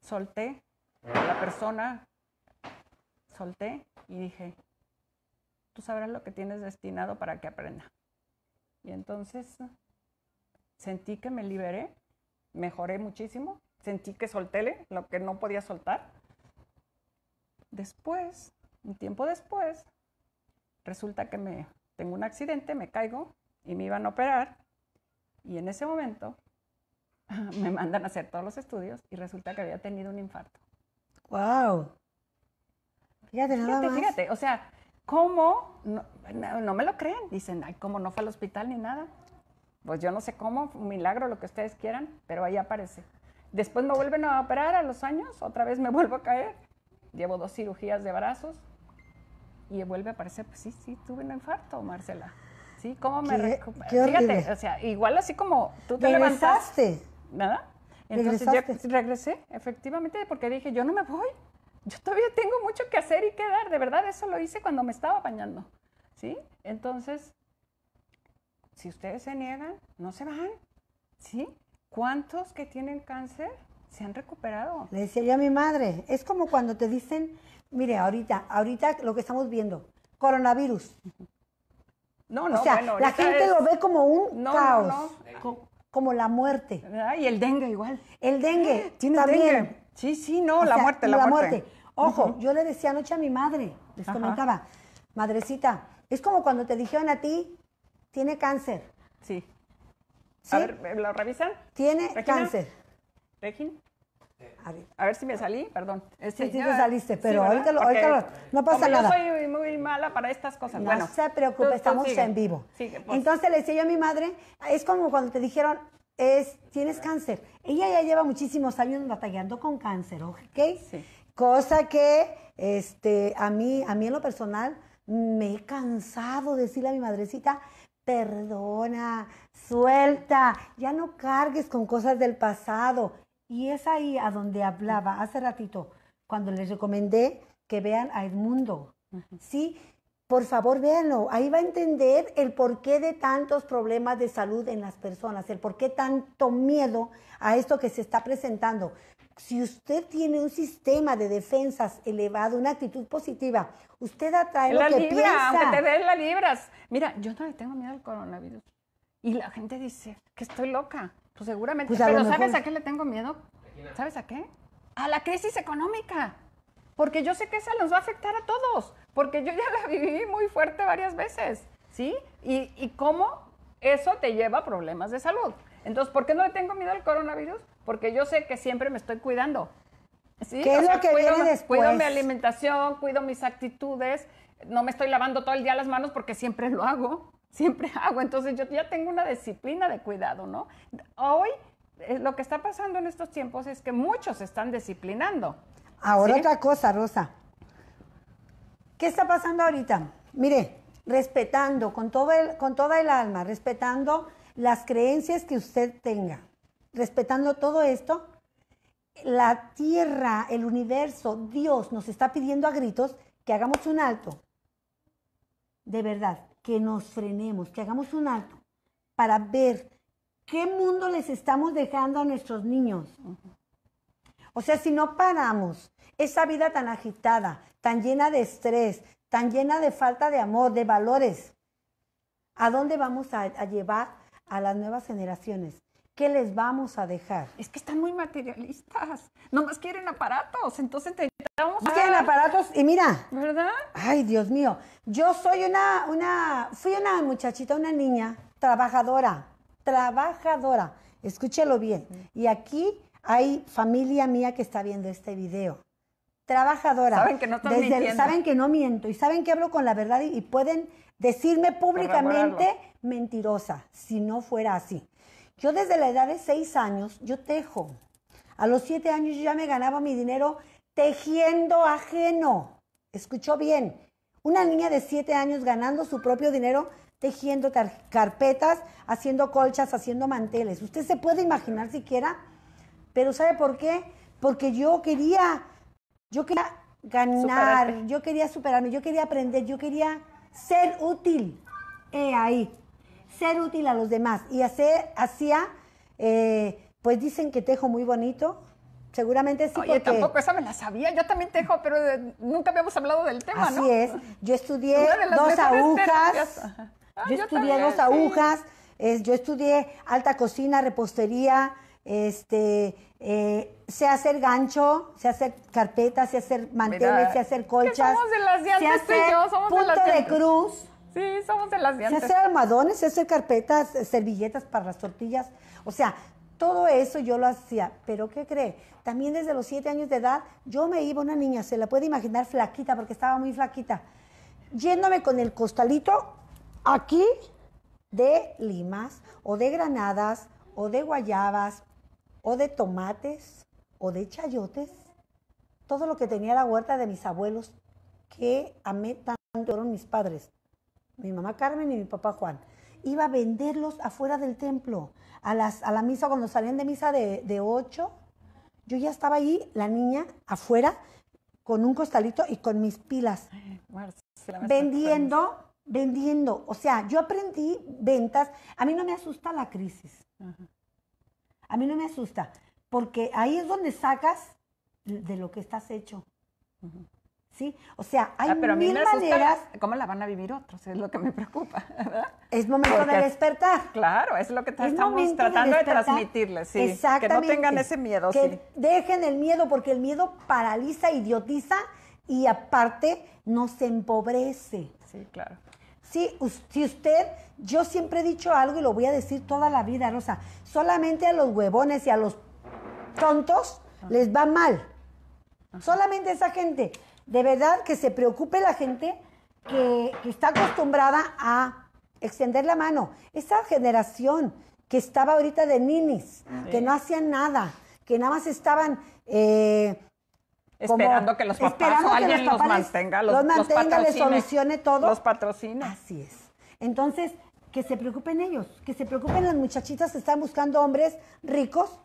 S2: solté a la persona, solté y dije, tú sabrás lo que tienes destinado para que aprenda. Y entonces sentí que me liberé, mejoré muchísimo, sentí que solté lo que no podía soltar. Después, un tiempo después, resulta que me tengo un accidente, me caigo y me iban a operar y en ese momento me mandan a hacer todos los estudios y resulta que había tenido un infarto. ¡Wow! Fíjate, fíjate, o sea, ¿cómo? No, me lo creen. Dicen, ay, ¿cómo no fue al hospital ni nada? Pues yo no sé cómo, milagro, lo que ustedes quieran, pero ahí aparece. Después me vuelven a operar a los años, otra vez me vuelvo a caer. Llevo dos cirugías de brazos y vuelve a aparecer, pues sí, sí, tuve un infarto, Marcela. Sí, ¿cómo me recupero? Fíjate, o sea, igual así como tú te levantaste, ¿Nada? Entonces yo regresé, efectivamente, porque dije, yo no me voy. Yo todavía tengo mucho que hacer y que dar. De verdad, eso lo hice cuando me estaba bañando. ¿Sí? Entonces, si ustedes se niegan, no se van. ¿Sí? ¿Cuántos que tienen cáncer se han recuperado?
S1: Le decía yo a mi madre, es como cuando te dicen, mire, ahorita, ahorita lo que estamos viendo, coronavirus. No, no, o sea, la gente lo ve como un caos. Eh, como la muerte. y el dengue igual. El dengue. ¿Tiene también. Dengue? Sí, sí, no, la muerte, la, muerte. Ojo, yo le decía anoche a mi madre, les comentaba, madrecita, es como cuando te dijeron a ti, tiene cáncer. Sí.
S2: ¿Sí? A ver, ¿lo revisan? Tiene cáncer. ¿Regina? A ver si me salí, perdón. Sí, te saliste, pero ahorita, lo, no pasa nada. Yo soy muy mala para estas cosas. No se preocupe, estamos en vivo. Pues. Entonces
S1: le decía yo a mi madre, es como cuando te dijeron, es, tienes cáncer. Ella ya lleva muchísimos años batallando con cáncer, ¿ok? Sí. Cosa que este, a, mí, a mí en lo personal me he cansado de decirle a mi madrecita, perdona, suelta, ya no cargues con cosas del pasado. Y es ahí a donde hablaba hace ratito, cuando les recomendé que vean a Edmundo. Sí, por favor véanlo. Ahí va a entender el porqué de tantos problemas de salud en las personas, el porqué tanto miedo a esto que se está presentando. Si usted tiene un sistema de defensas elevado, una actitud positiva,
S2: usted atrae la lo que piensa. Aunque te den las libras. Mira, yo no le tengo miedo al coronavirus. Y la gente dice que estoy loca. Pues seguramente. Pues pero ¿sabes a qué le tengo miedo? ¿Sabes a qué? A la crisis económica. Porque yo sé que esa nos va a afectar a todos. Porque yo ya la viví muy fuerte varias veces. ¿Sí? Y, y cómo eso te lleva a problemas de salud. Entonces, ¿por qué no le tengo miedo al coronavirus? Porque yo sé que siempre me estoy cuidando. ¿Sí? ¿Qué es Cuido mi alimentación, cuido mis actitudes, no me estoy lavando todo el día las manos porque siempre lo hago siempre hago. Entonces yo ya tengo una disciplina de cuidado, ¿no? Hoy eh, lo que está pasando en estos tiempos es que muchos se están disciplinando.
S1: Ahora otra cosa, Rosa. ¿Qué está pasando ahorita? Mire, respetando con todo el, con toda el alma, respetando las creencias que usted tenga, respetando todo esto, la tierra, el universo, Dios nos está pidiendo a gritos que hagamos un alto. De verdad, que nos frenemos, que hagamos un alto para ver qué mundo les estamos dejando a nuestros niños. O sea, si no paramos esa vida tan agitada, tan llena de estrés, tan llena de falta de amor, de valores, ¿a dónde vamos a, a llevar a las nuevas generaciones? ¿Qué les vamos a dejar? Es que están muy materialistas.
S2: Nomás quieren aparatos. Entonces No Quieren aparatos y
S1: mira. ¿Verdad? Ay, Dios mío. Yo soy una, una, fui una muchachita, una niña, trabajadora. Trabajadora. Escúchelo bien. Y aquí hay familia mía que está viendo este video. Trabajadora. Saben que no están mintiendo. Saben que no miento y saben que hablo con la verdad y pueden decirme públicamente mentirosa, si no fuera así. Yo desde la edad de seis años, yo tejo. A los siete años yo ya me ganaba mi dinero tejiendo ajeno. Escuchó bien. Una niña de siete años ganando su propio dinero tejiendo carpetas, haciendo colchas, haciendo manteles. Usted se puede imaginar siquiera, pero ¿sabe por qué? Porque yo quería, yo quería ganar, yo quería superarme, yo quería aprender, yo quería ser útil. He ahí ser útil a los demás. Y hacer, hacía, eh, pues dicen que tejo muy bonito. Seguramente sí. Oye, porque... tampoco
S2: esa me la sabía. Yo también tejo, pero eh, nunca habíamos hablado del tema, ¿no? Así es.
S1: Yo estudié dos agujas. yo, estudié dos agujas. Es, yo estudié alta cocina, repostería. Este, eh, sé hacer gancho, sé hacer carpetas, sé hacer manteles, se sé hacer colchas. somos las de punto de cruz
S2: Sí, somos en las de Se hace almadones,
S1: se carpetas, servilletas para las tortillas. O sea, todo eso yo lo hacía. Pero ¿qué cree? También desde los siete años de edad yo me iba, una niña, se la puede imaginar flaquita, porque estaba muy flaquita, yéndome con el costalito aquí de limas o de granadas o de guayabas o de tomates o de chayotes. Todo lo que tenía la huerta de mis abuelos que amé tanto fueron mis padres mi mamá Carmen y mi papá Juan. Iba a venderlos afuera del templo, a, las, a la misa, cuando salían de misa de, de 8, yo ya estaba ahí, la niña, afuera, con un costalito y con mis pilas. vendiendo, vendiendo. O sea, yo aprendí ventas. A mí no me asusta la crisis. A mí no me asusta, porque ahí es donde sacas de lo que estás hecho. Ajá. ¿sí? O sea, hay ah, mil maneras.
S2: ¿Cómo la van a vivir otros? Es lo que me preocupa, Es momento de despertar. Claro, es lo que estamos tratando de, transmitirles, sí. Exactamente. Que no tengan ese miedo, Que
S1: dejen el miedo, porque el miedo paraliza, idiotiza y aparte nos empobrece. Sí, claro. Sí, si usted, yo siempre he dicho algo y lo voy a decir toda la vida, Rosa, solamente a los huevones y a los tontos les va mal. Solamente a esa gente de verdad que se preocupe la gente que, está acostumbrada a extender la mano. Esa generación que estaba ahorita de ninis, que no hacían nada, que nada más estaban... Eh,
S2: esperando que los papás los, los, mantenga, los, los les solucione
S1: todo. Los patrocina. Así es. Entonces, que se preocupen ellos, que se preocupen las muchachitas están buscando hombres ricos,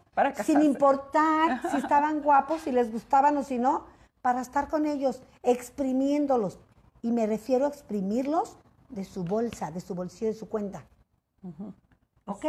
S1: sin importar si estaban guapos, si les gustaban o si no, para estar con ellos, exprimiéndolos. Y me refiero a exprimirlos de su bolsa, de su bolsillo, de su cuenta. ¿Ok?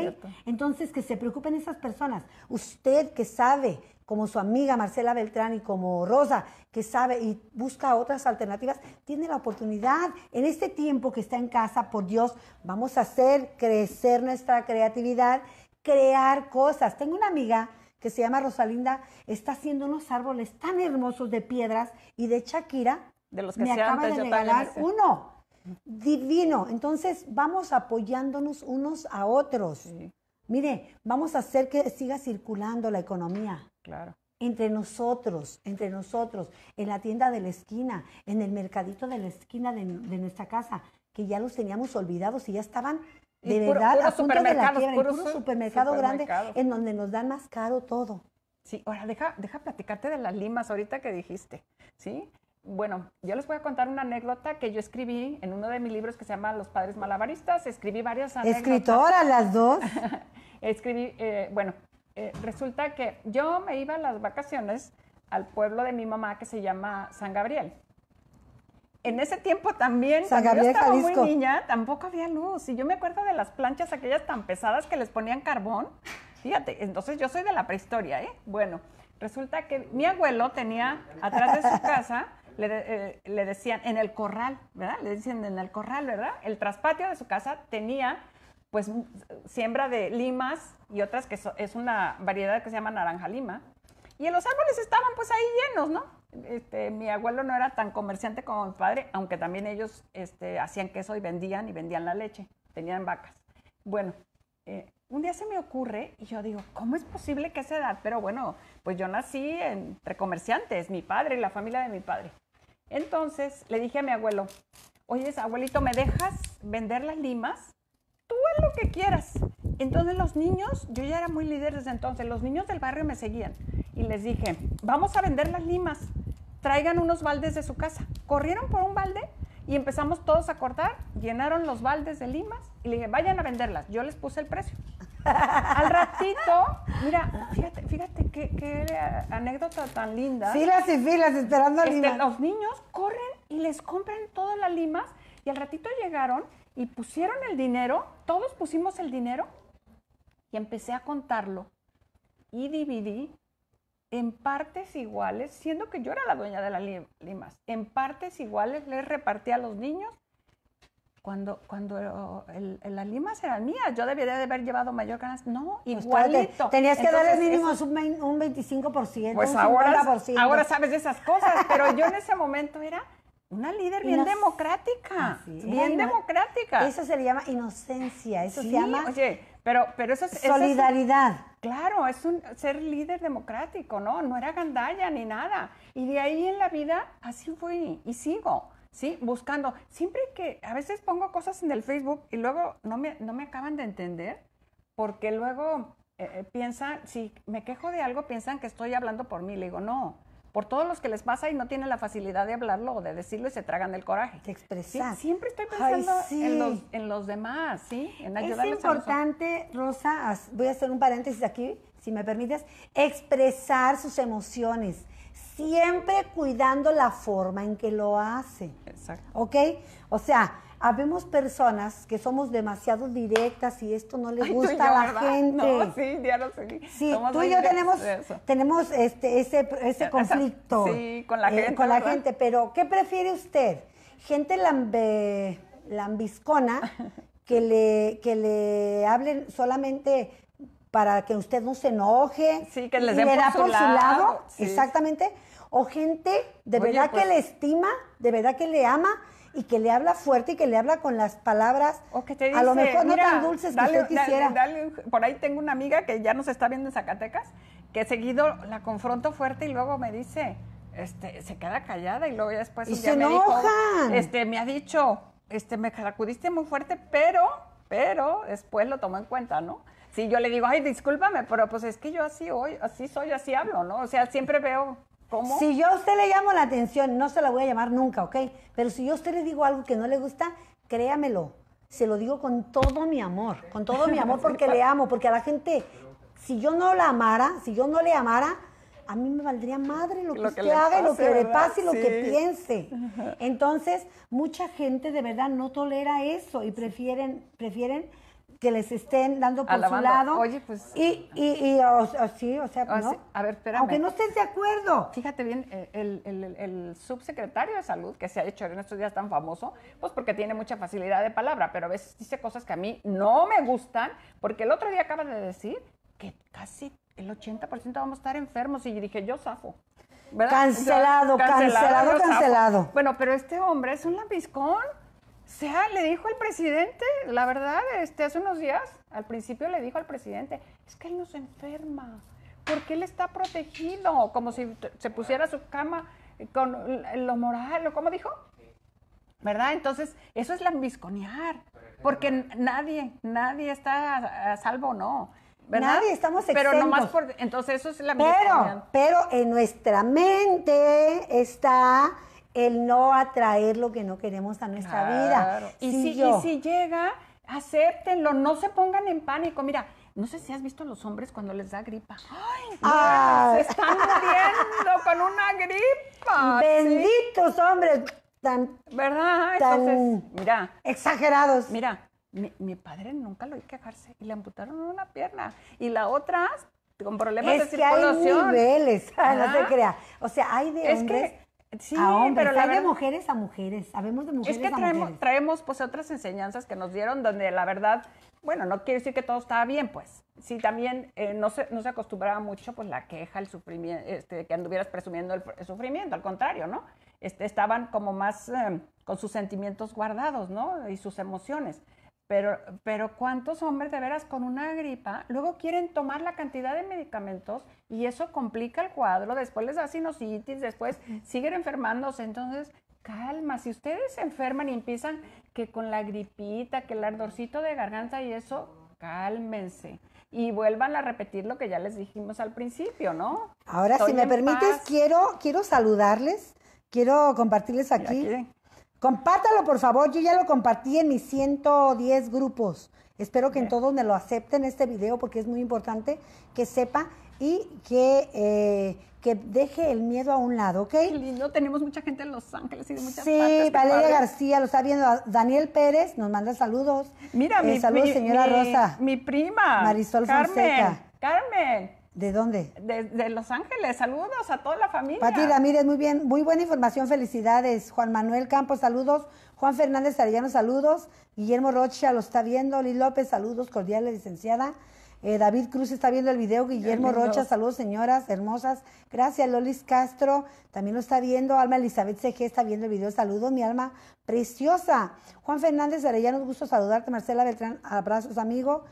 S1: Entonces, que se preocupen esas personas. Usted que sabe, como su amiga Marcela Beltrán y como Rosa, que sabe y busca otras alternativas, tiene la oportunidad. En este tiempo que está en casa, por Dios, vamos a hacer crecer nuestra creatividad, crear cosas. Tengo una amiga que se llama Rosalinda está haciendo unos árboles tan hermosos de piedras y de Shakira.
S2: De los que me acaba de regalar
S1: uno. Divino. Entonces vamos apoyándonos unos a otros. Mire, vamos a hacer que siga circulando la economía. Claro. Entre nosotros, entre nosotros, en la tienda de la esquina, en el mercadito de la esquina de, de nuestra casa, que ya los teníamos olvidados y ya estaban de verdad, de la quiebra, en supermercado, grande
S2: en donde nos dan más caro todo. Sí, ahora deja, deja platicarte de las limas ahorita que dijiste, ¿sí? Bueno, yo les voy a contar una anécdota que yo escribí en uno de mis libros que se llama Los Padres Malabaristas. Escribí varias anécdotas. Escritora,
S1: las dos.
S2: escribí, eh, bueno, eh, resulta que yo me iba a las vacaciones al pueblo de mi mamá que se llama San Gabriel en ese tiempo también, yo estaba muy niña, tampoco había luz. Y yo me acuerdo de las planchas aquellas tan pesadas que les ponían carbón. Fíjate, entonces yo soy de la prehistoria, ¿eh? Bueno, resulta que mi abuelo tenía atrás de su casa, eh, le, decían en el corral, ¿verdad? Le decían en el corral, ¿verdad? El traspatio de su casa tenía pues siembra de limas y otras que es una variedad que se llama naranja lima. Y los árboles estaban pues ahí llenos, ¿no? Este, mi abuelo no era tan comerciante como mi padre, aunque también ellos este, hacían queso y vendían y vendían la leche, tenían vacas. Bueno, eh, un día se me ocurre y yo digo, ¿cómo es posible que se esa edad? Pero bueno, pues yo nací entre comerciantes, mi padre y la familia de mi padre. Entonces le dije a mi abuelo, oye, abuelito, ¿me dejas vender las limas? Tú haz lo que quieras, entonces los niños, yo ya era muy líder desde entonces, los niños del barrio me seguían y les dije, vamos a vender las limas, traigan unos baldes de su casa. Corrieron por un balde y empezamos todos a cortar, llenaron los baldes de limas y le dije, vayan a venderlas, yo les puse el precio. Al ratito, mira, fíjate, fíjate qué, anécdota tan linda. Filas y filas
S1: esperando este, limas. Los
S2: niños corren y les compran todas las limas y al ratito llegaron y pusieron el dinero, todos pusimos el dinero y empecé a contarlo y dividí en partes iguales, siendo que yo era la dueña de las limas, en partes iguales les repartí a los niños cuando, cuando las limas eran mías, yo debería de haber llevado mayor ganas No, pues igualito. tenías que darles mínimo
S1: un, 25%,
S2: pues ahora, Ahora sabes de esas cosas, pero yo en ese momento era una líder bien democrática, bien democrática. Eso se le llama inocencia, eso se llama oye, pero, pero eso es... Solidaridad. claro, es un ser líder democrático, ¿no? No era gandalla ni nada. Y de ahí en la vida así fui y sigo. ¿sí? Buscando. Siempre que a veces pongo cosas en el Facebook y luego no me, acaban de entender, porque luego eh, eh, piensan, si me quejo de algo, piensan que estoy hablando por mí. Le digo, no, por todos los que les pasa y no tienen la facilidad de hablarlo o de decirlo y se tragan el coraje. expresar. siempre estoy pensando en, los, en, los, demás, ¿sí? En Es importante,
S1: Rosa, voy a hacer un paréntesis aquí, si me permites, expresar sus emociones, siempre cuidando la forma en que lo hace. Exacto. ¿Ok? O sea, Habemos personas que somos demasiado directas y esto no le gusta a la gente.
S2: sí, tú y yo tenemos,
S1: tenemos este, ese, ese conflicto. Sí, con la eh, gente. con la gente, pero ¿qué prefiere usted? Gente lambiscona que le, que le hablen solamente para que usted no se enoje. Sí, que le da por, su lado. Exactamente. O gente de verdad que pues le estima, de verdad que le ama y que le habla fuerte y que le habla con las palabras a lo mejor no tan dulces que usted quisiera.
S2: por ahí tengo una amiga que ya nos está viendo en Zacatecas, que seguido la confronto fuerte y luego me dice, este, se queda callada y luego ya después y se me este, me ha dicho, este, me sacudiste muy fuerte, pero, pero después lo tomó en cuenta, ¿no? sí yo le digo, ay, discúlpame, pero pues es que yo así hoy, así soy, así hablo, ¿no? O sea, siempre veo si
S1: yo a usted le llamo la atención, no se la voy a llamar nunca, ¿ok? Pero si yo a usted le digo algo que no le gusta, créamelo. Se lo digo con todo mi amor, con todo mi amor porque le amo, porque a la gente, si yo no la amara, si yo no le amara, a mí me valdría madre lo que, usted haga, lo que le pase, y lo que piense. Entonces, mucha gente de verdad no tolera eso y prefieren, prefieren que les estén dando por su lado. Oye, pues. Y, y, y o, o, sí, o sea, ¿no? A
S2: ver, espérame. Aunque no estés de acuerdo. Fíjate bien, eh, el, subsecretario de salud, que se ha hecho en estos días tan famoso, pues porque tiene mucha facilidad de palabra, pero a veces dice cosas que a mí no me gustan, porque el otro día acaba de decir que casi el 80% vamos a estar enfermos, y dije, yo zafo. Cancelado, cancelado, cancelado. Bueno, pero este hombre es un lambiscón sea, le dijo al presidente, la verdad, este, hace unos días, al principio le dijo al presidente, es que él nos enferma, porque él está protegido, como si se pusiera su cama con lo moral, ¿cómo dijo? ¿Verdad? Entonces, eso es la lambisconear, porque nadie, nadie está a salvo, ¿no?
S1: Nadie estamos exentos. Pero nomás
S2: por, entonces eso es la Pero,
S1: pero en nuestra mente está el no atraer lo que no queremos a nuestra vida. Y, si, si
S2: llega, acéptenlo, no se pongan en pánico. Mira, no sé si has visto a los hombres cuando les da gripa. ¡Ay!
S1: Ah. Se
S2: están muriendo con una gripa. Benditos hombres tan. ¿Verdad? mira. Exagerados. Mira, mi, padre nunca lo oí quejarse y le amputaron una pierna y la otra con problemas de circulación. Que hay niveles, no se crea.
S1: O sea, hay de Sí, pero la hay de mujeres a mujeres, sabemos de mujeres. Es que traemos,
S2: traemos pues otras enseñanzas que nos dieron donde la verdad, bueno, no quiere decir que todo estaba bien, pues. Sí, también eh, no, se, no se acostumbraba mucho pues la queja, el sufrimiento, este, que anduvieras presumiendo el, sufrimiento, al contrario, ¿no? Este, estaban como más em, con sus sentimientos guardados, ¿no? Y sus emociones. Pero, pero ¿cuántos hombres de veras con una gripa luego quieren tomar la cantidad de medicamentos y eso complica el cuadro? Después les da sinusitis, después siguen enfermándose. Entonces, calma, si ustedes se enferman y empiezan que con la gripita, que el ardorcito de garganta y eso, cálmense. Y vuelvan a repetir lo que ya les dijimos al principio, ¿no? Ahora, si me permites,
S1: quiero, quiero saludarles, quiero compartirles aquí Compártalo, por favor. Yo ya lo compartí en mis 110 grupos. Espero que en todos me lo acepten este video porque es muy importante que sepa y que, eh, que deje el miedo a un lado, ¿ok? Qué lindo,
S2: tenemos mucha gente en Los Ángeles y de muchas sí, Sí, Valeria García
S1: lo está viendo. Daniel Pérez nos manda saludos. Mira, eh, mi, saludos, señora Rosa.
S2: Mi prima. Marisol Carmen, Fonseca. Carmen. ¿De dónde? de Los Ángeles. Saludos a toda la familia. Pati Ramírez,
S1: muy bien. Muy buena información. Felicidades. Juan Manuel Campos, saludos. Juan Fernández Arellano, saludos. Guillermo Rocha lo está viendo. Liz López, saludos cordiales, licenciada. Eh, David Cruz está viendo el video. Guillermo Rocha, saludos, señoras hermosas. Gracias, Lolis Castro también lo está viendo. Alma Elizabeth CG está viendo el video. Saludos, mi alma preciosa. Juan Fernández Arellano, gusto saludarte. Marcela Beltrán, abrazos, amigo.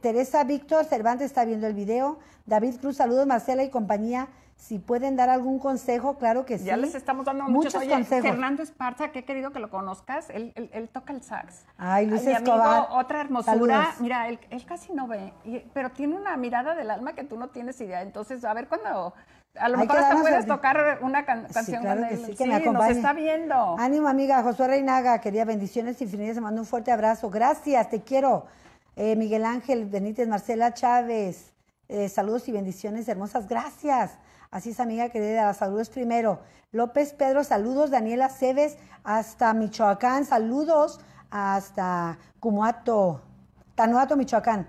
S1: Teresa Víctor Cervantes está viendo el video. David Cruz, saludos Marcela y compañía. Si pueden dar algún consejo, claro que sí. Ya les estamos dando muchos, consejos. Fernando
S2: Esparza, que he querido que lo conozcas, él, toca el sax.
S1: Ay, Luis Escobar. Amigo, otra hermosura.
S2: Mira, él, casi no ve, pero tiene una mirada del alma que tú no tienes idea. Entonces, a ver cuando... A lo mejor hasta puedes tocar una canción sí, claro Sí, nos está viendo.
S1: Ánimo, amiga. Josué Reinaga, quería bendiciones infinitas. Te mando un fuerte abrazo. Gracias, te quiero. Eh, Miguel Ángel Benítez, Marcela Chávez, eh, saludos y bendiciones hermosas, gracias. Así es, amiga querida, saludos primero. López Pedro, saludos. Daniela Cebes, hasta Michoacán, saludos hasta Cumuato, Tanuato, Michoacán.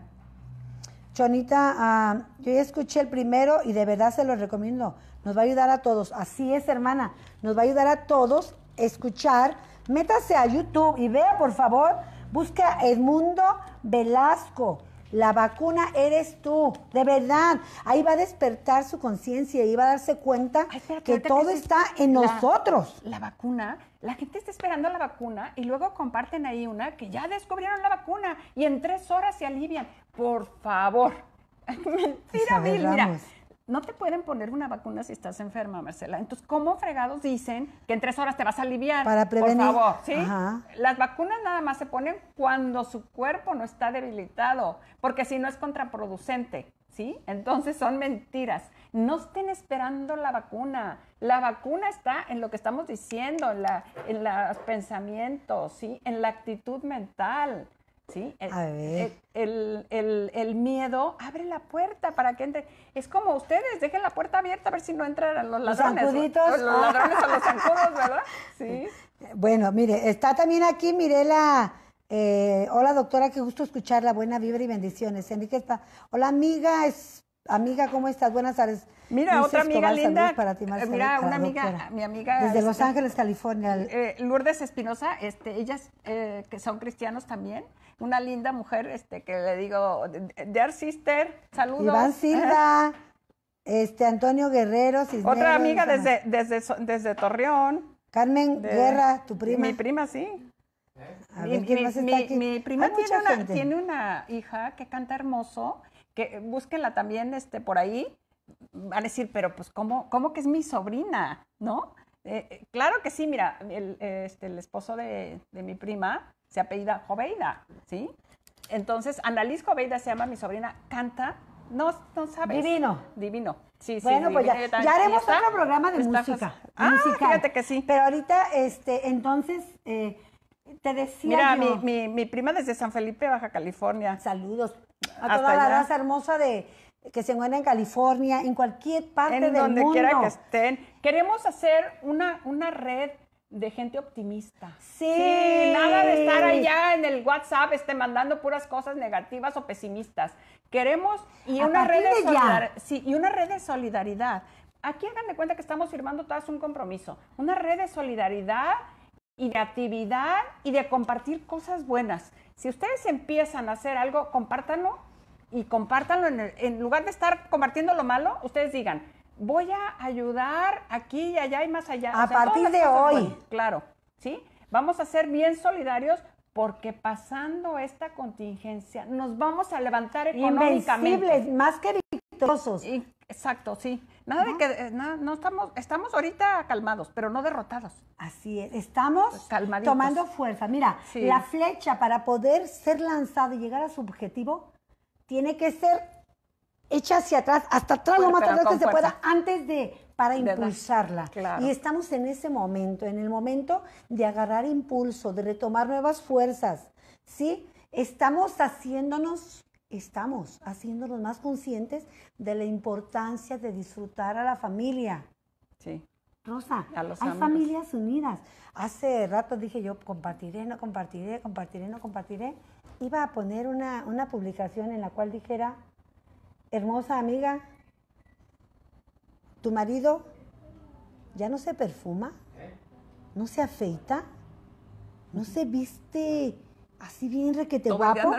S1: Chonita, ah, yo ya escuché el primero y de verdad se lo recomiendo. Nos va a ayudar a todos. Así es, hermana. Nos va a ayudar a todos escuchar. Métase a YouTube y vea, por favor, busca Edmundo Velasco, la vacuna eres tú, de verdad. Ahí va a despertar su conciencia y va a darse cuenta que todo está en nosotros.
S2: La vacuna, la gente está esperando la vacuna y luego comparten ahí una que ya descubrieron la vacuna y en tres horas se alivian. Por favor. Mentira, mira, no te pueden poner una vacuna si estás enferma, Marcela. Entonces, ¿cómo fregados dicen que en tres horas te vas a aliviar? Para prevenir. Por ¿sí? Las vacunas nada más se ponen cuando su cuerpo no está debilitado, porque si no es contraproducente, ¿sí? Entonces son mentiras. No estén esperando la vacuna. La vacuna está en lo que estamos diciendo, en, la, en los pensamientos, ¿sí? En la actitud mental. Eh, eh, el, El, miedo abre la puerta para que entre. Es como ustedes, dejen la puerta abierta a ver si no entran los ladrones. Los ladrones a los zancudos, ¿verdad? Sí.
S1: Bueno, mire, está también aquí Mirela. Eh, hola doctora, qué gusto escucharla, buena vibra y bendiciones. Enrique está. Hola amiga, es, amiga, ¿cómo estás? Buenas tardes. Mira, otra amiga linda. mira, una amiga,
S2: mi amiga. Desde Los Ángeles,
S1: California.
S2: Eh, Lourdes Espinosa, este, ellas que son cristianos también, una linda mujer, este, que le digo, Dear Sister, saludos. Iván Silva,
S1: este, Antonio Guerrero,
S2: Cisneros, Otra amiga desde, desde, desde Torreón. Carmen Guerra, tu prima. Mi prima, sí.
S1: mi,
S2: prima tiene una, hija que canta hermoso, que búsquenla también este, por ahí. Van a decir, pero pues, ¿cómo, cómo que es mi sobrina? ¿No? Eh, claro que sí, mira, el, este, el esposo de, de mi prima se apellida Joveida, ¿sí? Entonces, Annalise Joveida se llama mi sobrina, canta, no, no sabes. Divino. Divino. Sí, bueno, pues ya, ya, haremos otro programa de música. Ah, fíjate
S1: que sí. Pero ahorita, este, entonces,
S2: eh, te decía Mira, mi, mi, prima desde San Felipe, Baja California. Saludos a toda la raza
S1: hermosa de que se encuentra en California, en cualquier parte del mundo. En donde quiera que
S2: estén. Queremos hacer una, una red de gente optimista. Sí. Nada de estar allá en el WhatsApp esté mandando puras cosas negativas o pesimistas. Queremos y una, red de sí, y una red de solidaridad. Aquí hagan de cuenta que estamos firmando todas un compromiso. Una red de solidaridad y de actividad y de compartir cosas buenas. Si ustedes empiezan a hacer algo, compártanlo y compártanlo en, en lugar de estar compartiendo lo malo, ustedes digan, voy a ayudar aquí y allá y más allá. A partir de hoy. claro, ¿sí? Vamos a ser bien solidarios porque pasando esta contingencia nos vamos a levantar económicamente. Invencibles, más que victoriosos. Exacto, sí. Nada de que eh, no, estamos estamos ahorita calmados, pero no derrotados. Así es, estamos pues, tomando
S1: fuerza. Mira, la flecha para poder ser lanzada y llegar a su objetivo tiene que ser echa hacia atrás, hasta atrás lo más atrás que se pueda, antes de para impulsarla. Y estamos en ese momento, en el momento de agarrar impulso, de retomar nuevas fuerzas, ¿sí? Estamos haciéndonos, estamos haciéndonos más conscientes de la importancia de disfrutar a la familia. Sí. Rosa, hay familias unidas. Hace rato dije yo, compartiré, no compartiré, compartiré, no compartiré. Iba a poner una, una publicación en la cual dijera, hermosa amiga, tu marido ya no se perfuma, no se afeita, no se viste así bien requete guapo.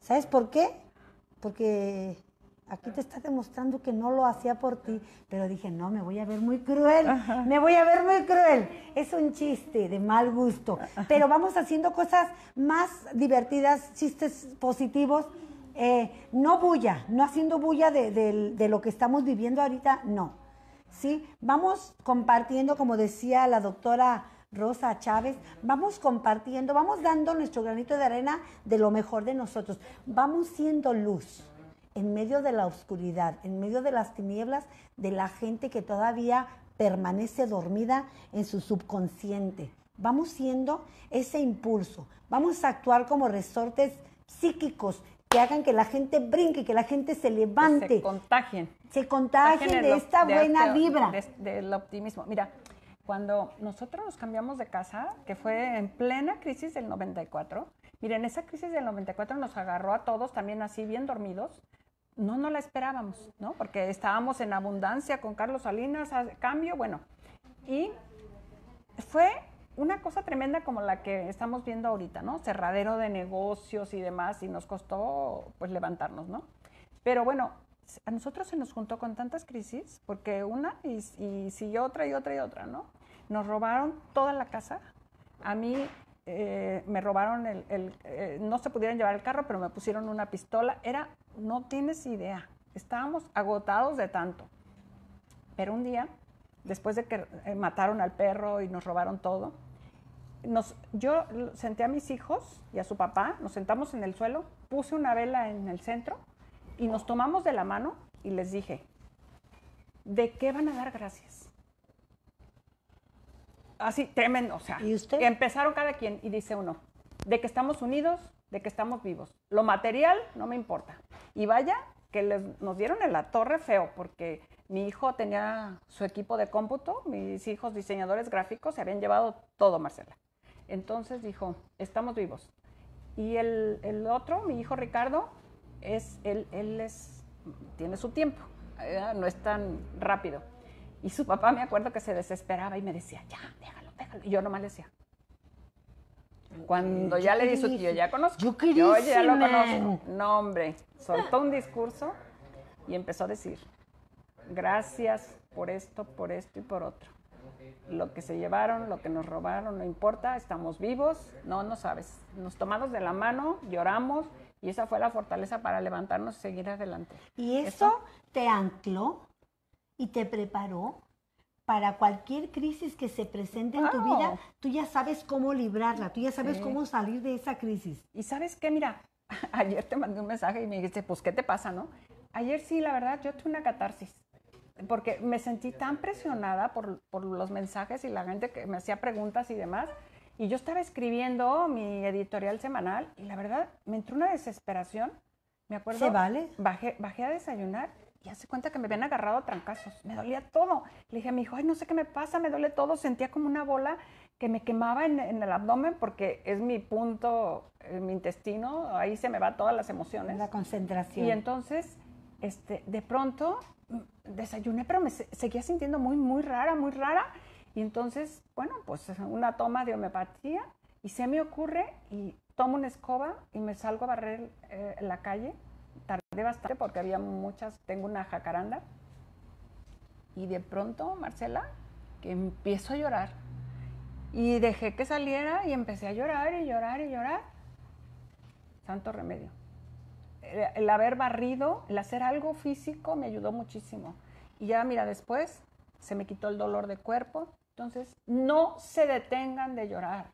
S1: ¿Sabes por qué? Porque aquí te está demostrando que no lo hacía por ti, pero dije, no, me voy a ver muy cruel, me voy a ver muy cruel. Es un chiste de mal gusto, pero vamos haciendo cosas más divertidas, chistes positivos eh, no bulla, no haciendo bulla de, lo que estamos viviendo ahorita, no. ¿Sí? Vamos compartiendo, como decía la doctora Rosa Chávez, vamos compartiendo, vamos dando nuestro granito de arena de lo mejor de nosotros. Vamos siendo luz en medio de la oscuridad, en medio de las tinieblas de la gente que todavía permanece dormida en su subconsciente. Vamos siendo ese impulso, vamos a actuar como resortes psíquicos que hagan que la gente brinque, que la gente se levante. Que se
S2: contagien.
S1: Se contagien, de esta buena vibra. De,
S2: del optimismo. Mira, cuando nosotros nos cambiamos de casa, que fue en plena crisis del 94, miren, esa crisis del 94 nos agarró a todos también así bien dormidos. No, no la esperábamos, ¿no? Porque estábamos en abundancia con Carlos Salinas, a cambio, bueno. Y fue una cosa tremenda como la que estamos viendo ahorita, ¿no? Cerradero de negocios y demás, y nos costó pues levantarnos, ¿no? Pero bueno, a nosotros se nos juntó con tantas crisis, porque una y, y siguió otra y otra y otra, ¿no? Nos robaron toda la casa. A mí eh, me robaron el, eh, no se pudieron llevar el carro, pero me pusieron una pistola. Era, no tienes idea, estábamos agotados de tanto. Pero un día, después de que eh, mataron al perro y nos robaron todo, yo senté a mis hijos y a su papá, nos sentamos en el suelo, puse una vela en el centro y nos tomamos de la mano y les dije, ¿de qué van a dar gracias? Así, tremendo, o sea. Empezaron cada quien y dice uno, de que estamos unidos, de que estamos vivos. Lo material no me importa. Y vaya que nos dieron en la torre feo porque mi hijo tenía su equipo de cómputo, mis hijos diseñadores gráficos se habían llevado todo, Marcela. Entonces dijo, estamos vivos. Y el, otro, mi hijo Ricardo, es, él, él tiene su tiempo, eh, no es tan rápido. Y su papá me acuerdo que se desesperaba y me decía, ya, déjalo, déjalo. Y yo nomás le decía. Cuando ya le di su tío, ya conozco. Yo, yo ya lo conozco. No, hombre, soltó un discurso y empezó a decir, gracias por esto, por esto y por otro lo que se llevaron, lo que nos robaron, no importa, estamos vivos, no, no sabes. Nos tomamos de la mano, lloramos y esa fue la fortaleza para levantarnos y seguir adelante. ¿Y eso, te ancló
S1: y te preparó? Para cualquier crisis que se presente en tu vida, tú ya
S2: sabes cómo librarla, tú ya sabes cómo salir de esa crisis. Y sabes qué, mira, ayer te mandé un mensaje y me dijiste, pues, ¿qué te pasa, no? Ayer sí, la verdad, yo tuve una catarsis porque me sentí tan presionada por, por, los mensajes y la gente que me hacía preguntas y demás. Y yo estaba escribiendo mi editorial semanal y la verdad me entró una desesperación. Me acuerdo. ¿Se vale? Bajé, bajé a desayunar y hace cuenta que me habían agarrado a trancazos. Me dolía todo. Le dije a mi hijo, ay, no sé qué me pasa, me duele todo. Sentía como una bola que me quemaba en, el abdomen porque es mi punto, eh, mi intestino. Ahí se me va todas las emociones. La concentración. Y entonces, este, de pronto desayuné, pero me seguía sintiendo muy, muy rara, muy rara. Y entonces, bueno, pues una toma de homeopatía y se me ocurre y tomo una escoba y me salgo a barrer eh, la calle. Tardé bastante porque había muchas, tengo una jacaranda. Y de pronto, Marcela, que empiezo a llorar. Y dejé que saliera y empecé a llorar y llorar y llorar. Santo remedio el haber barrido, el hacer algo físico me ayudó muchísimo. Y ya, mira, después se me quitó el dolor de cuerpo. Entonces, no se detengan de llorar.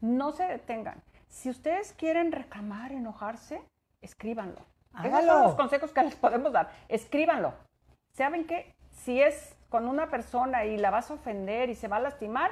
S2: No se detengan. Si ustedes quieren reclamar, enojarse, escríbanlo. Hágalo. Esos los consejos que les podemos dar. Escríbanlo. ¿Saben qué? Si es con una persona y la vas a ofender y se va a lastimar,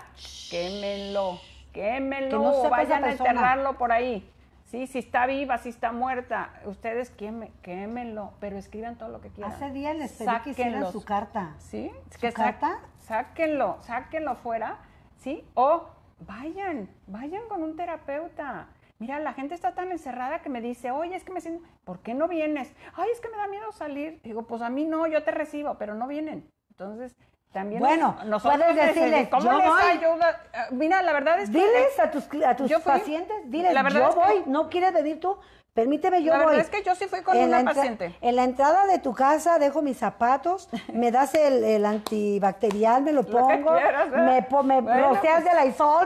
S2: quémelo quémelo, no vayan a enterrarlo por ahí. Sí, si está viva, si está muerta, ustedes quémelo, quémenlo, pero escriban todo lo que quieran. Hace días les pedí que su carta. ¿Sí? ¿Su carta? Sáquenlo, sáquenlo fuera, ¿sí? O vayan, vayan con un terapeuta. Mira, la gente está tan encerrada que me dice, oye, es que me siento, ¿por qué no vienes? Ay, es que me da miedo salir. Digo, pues a mí no, yo te recibo, pero no vienen. Entonces, bueno, puedes decirle, ¿cómo yo les ayuda? Ah, mira, la verdad es que... Diles
S1: a tus, a tus pacientes, diles, yo voy, no quieres venir tú, permíteme, yo voy. La verdad es que yo sí fui con una paciente. En la entrada de tu casa dejo mis zapatos, me das el, antibacterial, me lo pongo, me, me roceas pues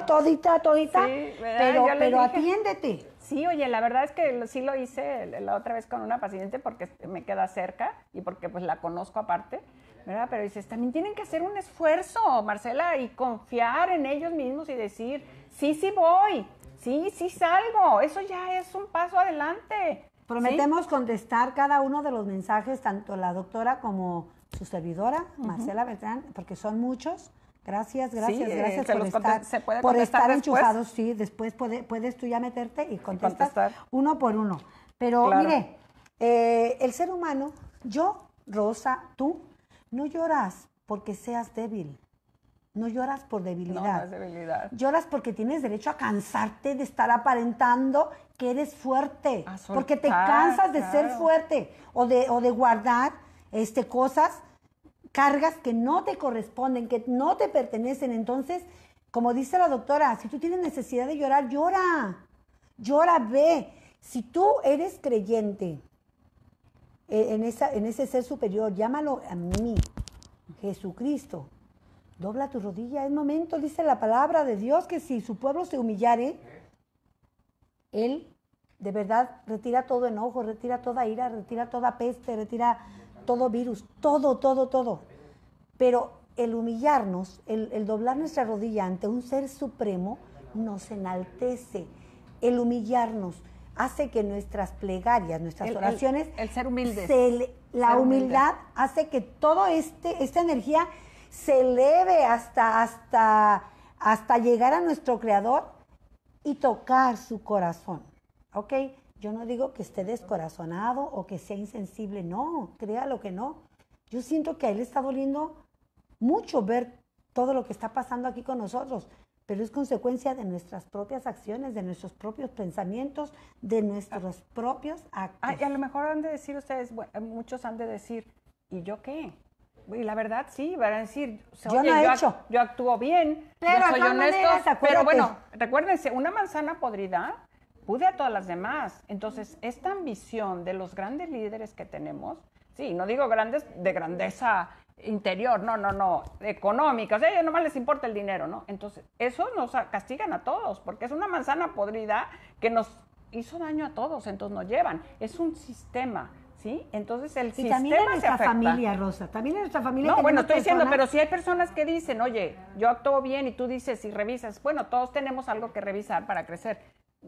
S1: de todita, todita, pero, pero atiéndete.
S2: Sí, oye, la verdad es que sí lo hice la otra vez con una paciente porque me queda cerca y porque pues la conozco aparte. ¿verdad? Pero dices, también tienen que hacer un esfuerzo, Marcela, y confiar en ellos mismos y decir, sí, sí voy, sí, sí salgo, eso ya es un paso adelante. Prometemos
S1: contestar cada uno de los mensajes, tanto la doctora como su servidora, Marcela Beltrán, porque son muchos. Gracias, gracias, eh, gracias por estar, enchufados. Sí, después puedes tú ya meterte y contestar. uno por uno. Pero mire, eh, el ser humano, yo, Rosa, tú, no lloras porque seas débil. No lloras por debilidad. Lloras porque tienes derecho a cansarte de estar aparentando que eres fuerte. porque te cansas de ser fuerte o de, o de guardar este, cosas, cargas que no te corresponden, que no te pertenecen. Entonces, como dice la doctora, si tú tienes necesidad de llorar, llora. Llora, ve. Si tú eres creyente eh, en, ese ser superior, llámalo a mí, Jesucristo. Dobla tu rodilla, es momento, dice la palabra de Dios, que si su pueblo se humillare, Él de verdad retira todo enojo, retira toda ira, retira toda peste, retira todo virus, todo, todo, todo. Pero el humillarnos, el, el doblar nuestra rodilla ante un ser supremo, nos enaltece. El humillarnos, hace que nuestras plegarias, nuestras oraciones,
S2: el, ser humilde, la humildad
S1: hace que toda este, esta energía se eleve hasta, hasta, hasta llegar a nuestro Creador y tocar su corazón. ¿Ok? Yo no digo que esté descorazonado o que sea insensible, no, créalo que no. Yo siento que a él está doliendo mucho ver todo lo que está pasando aquí con nosotros pero es consecuencia de nuestras propias acciones, de nuestros propios pensamientos, de nuestros ah. propios actos.
S2: Ah, y a lo mejor han de decir ustedes, muchos han de decir, ¿y yo qué? Y la verdad sí, van a decir, yo, no actúo bien, pero yo soy honesto, pero bueno, recuérdense, una manzana podrida pude a todas las demás. Entonces, esta ambición de los grandes líderes que tenemos, sí, no digo grandes de grandeza interior, no, no, no, económica, o sea, ellos nomás les importa el dinero, ¿no? Entonces, eso nos castigan a todos, porque es una manzana podrida que nos hizo daño a todos, entonces nos llevan. Es un sistema, ¿sí? Entonces el y sistema también en nuestra familia,
S1: Rosa, también en nuestra familia. No, bueno, estoy diciendo, pero
S2: si hay personas que dicen, oye, yo actúo bien y tú dices y revisas, bueno, todos tenemos algo que revisar para crecer,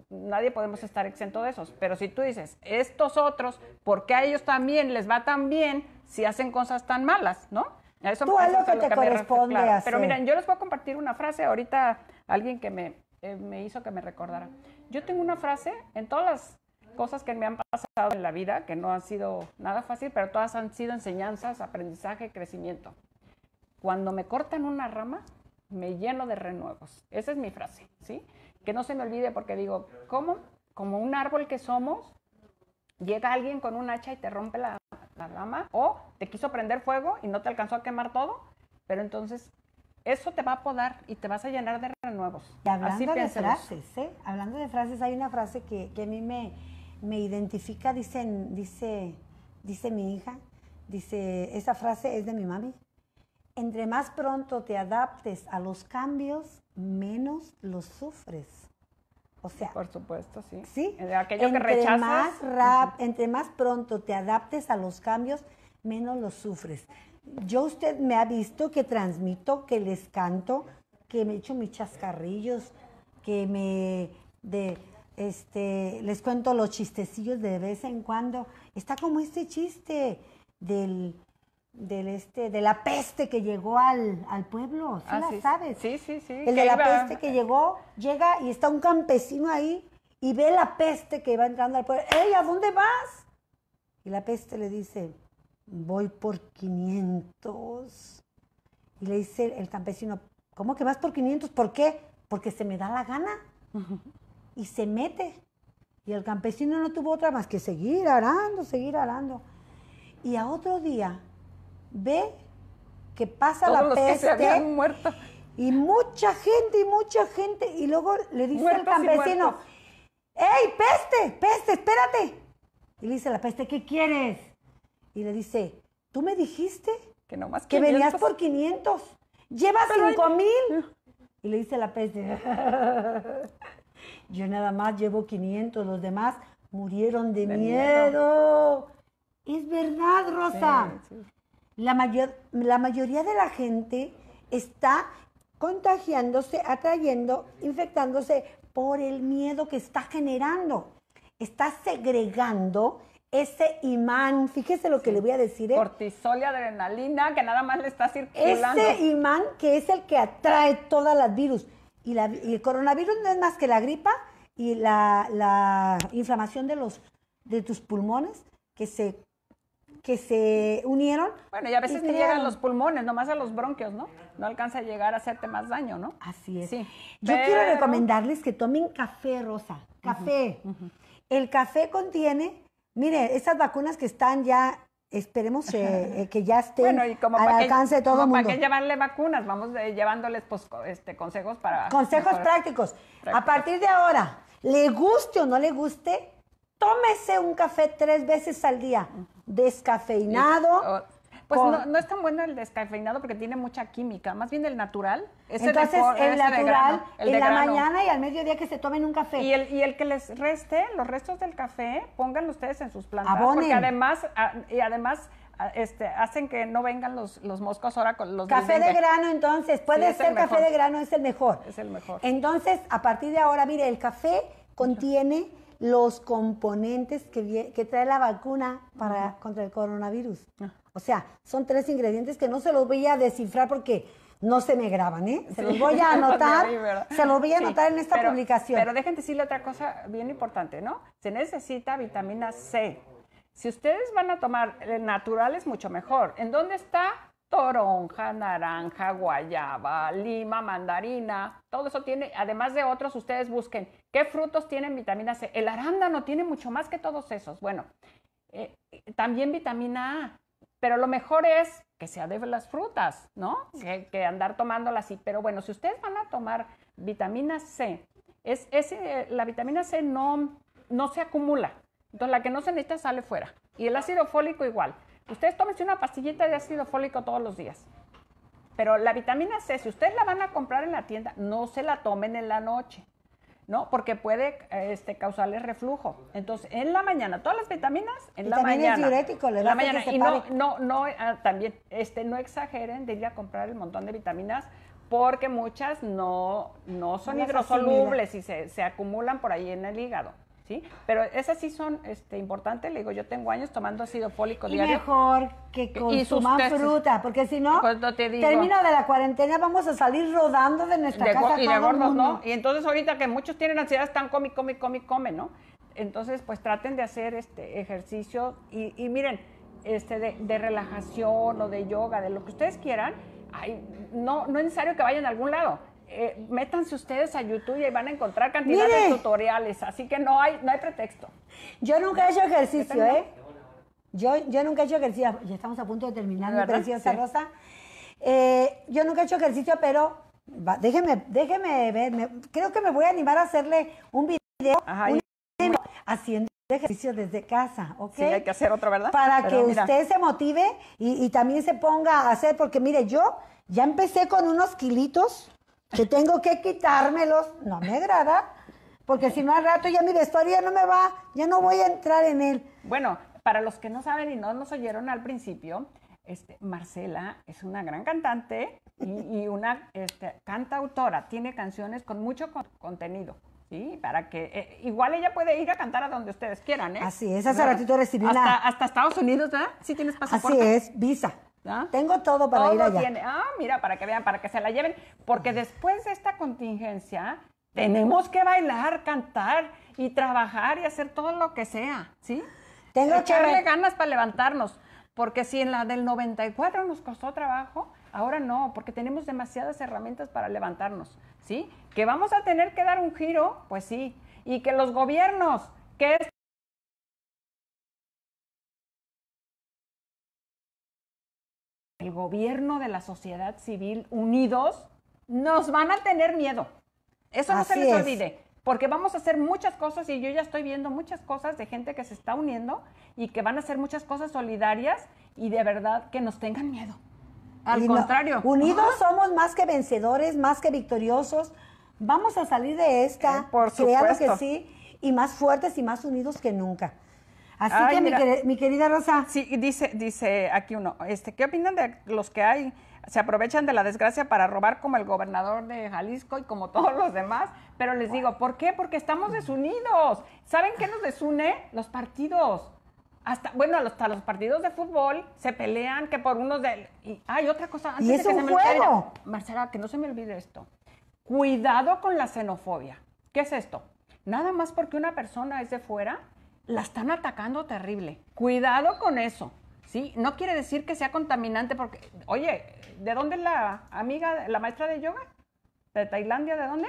S2: nadie podemos estar exento de esos. Pero si tú dices, estos otros, ¿por qué a ellos también les va tan bien si hacen cosas tan malas, no? eso, es lo que te corresponde Pero miren, yo les voy a compartir una frase ahorita, alguien que me, eh, me hizo que me recordara. Yo tengo una frase en todas las cosas que me han pasado en la vida, que no han sido nada fácil, pero todas han sido enseñanzas, aprendizaje, crecimiento. Cuando me cortan una rama, me lleno de renuevos. Esa es mi frase, ¿sí? que no se me olvide porque digo, ¿cómo? Como un árbol que somos, llega alguien con un hacha y te rompe la, la rama, o te quiso prender fuego y no te alcanzó a quemar todo, pero entonces eso te va a podar y te vas a llenar de renuevos. Y hablando de frases,
S1: ¿eh? Hablando de frases, hay una frase que, a mí me, me identifica, dice, dice, dice mi hija, dice, esa frase es de mi mami. Entre más pronto te adaptes a los cambios, menos los sufres. O sea, por supuesto, sí. Sí,
S2: eh, aquello entre Más rap,
S1: Entre más pronto te adaptes a los cambios, menos los sufres. Yo usted me ha visto que transmito, que les canto, que me echo mis chascarrillos, que me de este les cuento los chistecillos de vez en cuando. Está como este chiste del del este de la peste que llegó al, pueblo, ¿sí ah, la sabes? Sí, sí, sí. El de la peste que llegó, llega y está un campesino ahí y ve la peste que va entrando al pueblo. ¡Ey, ¿a dónde vas? Y la peste le dice, voy por 500. Y le dice el, el campesino, ¿cómo que vas por 500? ¿Por qué? Porque se me da la gana. y se mete. Y el campesino no tuvo otra más que seguir arando, seguir arando. Y a otro día ve que pasa la peste. Que muerto. Y mucha gente, y mucha gente. Y luego le dice el al campesino, ¡Ey, peste! ¡Peste, espérate! Y le dice la peste, ¿qué quieres? Y le dice, ¿tú me dijiste? Que no Que venías por 500. Llevas cinco mil. Y le dice la peste, yo nada más llevo 500, los demás murieron de, miedo. Es verdad, Rosa. La, la mayoría de la gente está contagiándose, atrayendo, infectándose por el miedo que está generando. Está segregando ese imán, fíjese lo que le voy a decir. ¿eh? Cortisol y adrenalina que nada más le está
S2: circulando. Ese imán
S1: que es el que atrae todas las virus. Y, el coronavirus no es más que la gripa y la, la, inflamación de, los, de tus pulmones que se que se unieron. Bueno, y a veces ni llegan los
S2: pulmones, nomás a los bronquios, ¿no? No alcanza a llegar a hacerte más daño, ¿no? Así es. Yo quiero recomendarles
S1: que tomen café rosa, café. El café contiene, mire, esas vacunas que están ya Esperemos eh, eh, que ya estén bueno, y como alcance de todo mundo. ¿Para
S2: llevarle vacunas? Vamos llevándoles pues, este, consejos para... Consejos
S1: prácticos. A partir de ahora, le guste o no le guste, tómese un café tres veces al día descafeinado. Oh, pues no,
S2: es tan bueno el descafeinado porque tiene mucha química, más bien el natural. Entonces, el este natural, en la mañana y al mediodía que se tomen un café. Y el, y el que les reste, los restos del café, pongan ustedes en sus plantas. Porque además, ah, y además ah, este, hacen que no vengan los, moscos ahora con los café de grano
S1: entonces puede ser café de grano es el mejor es el mejor entonces a partir de ahora mire el café contiene los componentes que, que trae la vacuna para, contra el coronavirus. Ah. O sea, son tres ingredientes que no se los voy a descifrar porque no se me graban, ¿eh? Se los voy a anotar, se los voy a anotar en esta publicación.
S2: Pero déjenme decirle otra cosa bien importante, ¿no? Se necesita vitamina C. Si ustedes van a tomar eh, naturales, mucho mejor. ¿En dónde está? Toronja, naranja, guayaba, lima, mandarina, todo eso tiene, además de otros, ustedes busquen ¿Qué frutos tienen vitamina C? El arándano tiene mucho más que todos esos. Bueno, eh, eh, también vitamina A, pero lo mejor es que se de las frutas, ¿no? Que, andar tomándola así. Pero bueno, si ustedes van a tomar vitamina C, es, la vitamina C no, no se acumula. Entonces, la que no se necesita sale fuera. Y el ácido fólico igual. Ustedes tomen una pastillita de ácido fólico todos los días. Pero la vitamina C, si ustedes la van a comprar en la tienda, no se la tomen en la noche. ¿no? Porque puede este, causarles reflujo. Entonces, en la mañana, todas las vitaminas, en la mañana. Es diurético, le en la mañana. Y no, no, ah, también, este, no exageren de ir a comprar el montón de vitaminas porque muchas no, no son hidrosolubles y se, se acumulan por ahí en el hígado. Pero esas sí son este, importantes. Le digo, yo tengo años tomando ácido fólico y diario. mejor que consuman fruta, porque si pues no, te digo, termino de la
S1: cuarentena, vamos a salir rodando de nuestra casa. Y
S2: Y entonces ahorita que muchos tienen ansiedad, están come, come, come, come, ¿no? Entonces, pues traten de hacer este ejercicio y, miren, este, de, relajación o de yoga, de lo que ustedes quieran, Ay, no, no es necesario que vayan a algún lado. Eh, métanse ustedes a YouTube y ahí van a encontrar cantidad de tutoriales, así que no hay, no hay pretexto.
S1: Yo nunca he hecho ejercicio, ¿eh? Yo, yo nunca he hecho ejercicio, ah, ya estamos a punto de terminar, mi preciosa Rosa. Eh, yo nunca he hecho ejercicio, pero déjeme, ver, creo que me voy a animar a hacerle un video, haciendo ejercicio desde casa, ¿ok? Sí, hay que hacer otro,
S2: ¿verdad? Para que usted se
S1: motive y, y también se ponga a hacer, porque mire, yo ya empecé con unos kilitos, que tengo que quitármelos, no me agrada, porque si no al rato ya mi vestuario no me va, ya no voy a entrar en él.
S2: Bueno, para los que no saben y no nos oyeron al principio, este, Marcela es una gran cantante y, una este, cantautora, tiene canciones con mucho contenido. para que eh, igual ella puede ir a cantar a donde ustedes quieran, ¿eh? Así es, hace ratito Hasta, hasta Estados Unidos, ¿verdad? Sí tienes pasaporte. Así
S1: es, visa. ¿Ah? Tengo todo para ir allá.
S2: ah, mira, para que vean, para que se la lleven, porque después de esta contingencia tenemos que bailar, cantar y trabajar y hacer todo lo que sea, ¿sí? Tengo Echarle ganas para levantarnos, porque si en la del 94 nos costó trabajo, ahora no, porque tenemos demasiadas herramientas para levantarnos, ¿sí? Que vamos a tener que dar un giro, pues sí, y que los gobiernos, que es gobierno, de la sociedad civil unidos, nos van a tener miedo.
S1: Eso no se les olvide.
S2: Porque vamos a hacer muchas cosas y yo ya estoy viendo muchas cosas de gente que se está uniendo y que van a hacer muchas cosas solidarias y de verdad que nos tengan miedo. Al contrario. unidos
S1: somos más que vencedores, más que victoriosos. Vamos a salir de esta, eh, por supuesto. que sí, y más fuertes y más unidos que nunca. Así que,
S2: mi, querida Rosa. Sí, dice, dice aquí uno, este, ¿qué opinan de los que hay? Se aprovechan de la desgracia para robar como el gobernador de Jalisco y como todos los demás. Pero les digo, ¿por qué? Porque estamos desunidos. ¿Saben qué nos desune? Los partidos hasta bueno hasta los partidos de fútbol se pelean que por unos de y hay otra cosa ¿Y es de que Marcela que no se me olvide esto cuidado con la xenofobia qué es esto nada más porque una persona es de fuera la están atacando terrible. Cuidado con eso. ¿sí? No quiere decir que sea contaminante porque, oye, ¿de dónde es la amiga, la maestra de yoga? ¿De Tailandia? ¿De dónde?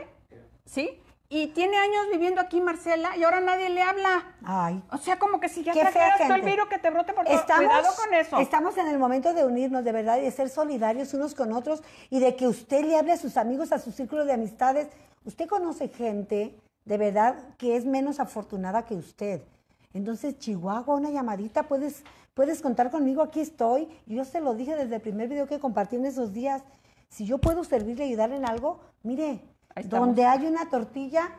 S2: ¿Sí? Y tiene años viviendo aquí Marcela y ahora nadie le habla. Ay. O sea, como que si ya trajeras el virus que te brote por todo. Cuidado con eso. Estamos
S1: en el momento de unirnos, de verdad, y de ser solidarios unos con otros y de que usted le hable a sus amigos, a su círculo de amistades. Usted conoce gente, de verdad, que es menos afortunada que usted entonces, Chihuahua, una llamadita, puedes, puedes contar conmigo, aquí estoy. Yo se lo dije desde el primer video que compartí en esos días. Si yo puedo servirle, ayudarle en algo, mire, donde hay una tortilla,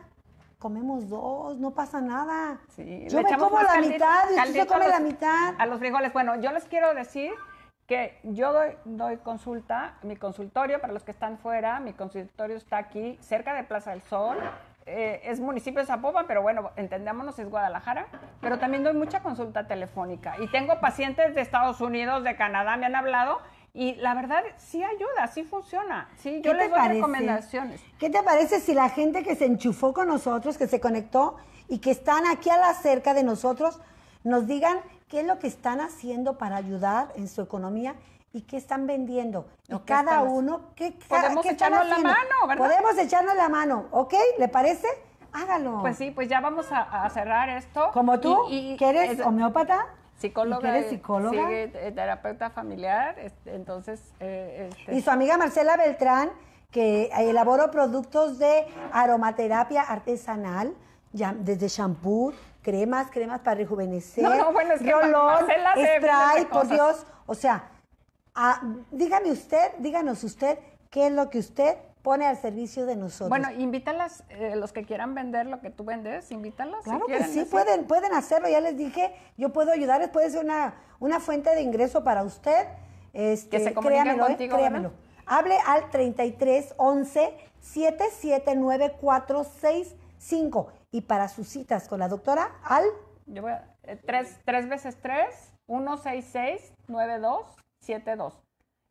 S1: comemos dos, no pasa nada.
S2: yo me como la mitad y usted se come la mitad. A los frijoles, bueno, yo les quiero decir que yo doy, doy, consulta, mi consultorio, para los que están fuera, mi consultorio está aquí, cerca de Plaza del Sol, eh, es municipio de Zapopan, pero bueno, entendámonos, es Guadalajara, pero también doy mucha consulta telefónica. Y tengo pacientes de Estados Unidos, de Canadá, me han hablado. Y la verdad, sí ayuda, sí funciona. yo les doy recomendaciones.
S1: ¿Qué te parece si la gente que se enchufó con nosotros, que se conectó y que están aquí a la cerca de nosotros, nos digan qué es lo que están haciendo para ayudar en su economía y qué están vendiendo. Y cada uno,
S2: ¿qué, Podemos echarnos la mano, ¿verdad? Podemos
S1: echarnos la mano, ¿ok? ¿Le parece?
S2: Hágalo. Pues sí, pues ya vamos a, cerrar esto. Como tú, que eres homeópata. Psicóloga. psicóloga. Eh, terapeuta familiar. entonces. Eh, este. Y su amiga
S1: Marcela Beltrán, que elaboró productos de aromaterapia artesanal, desde shampoo, cremas, cremas para rejuvenecer. No, bueno, es que Marcela por Dios. O sea, Ah, dígame usted, díganos usted, ¿qué es lo que usted pone al servicio de nosotros. Bueno,
S2: invítalas, eh, los que quieran vender lo que tú vendes, invítalas. Claro que sí, pueden,
S1: pueden hacerlo, ya les dije, yo puedo ayudarles, puede ser una, fuente de ingreso para usted. Este, que se créamelo, eh, contigo, Hable al 33 11 y para sus citas con la doctora al...
S2: Yo voy a, eh, tres, tres veces tres, 16692 72.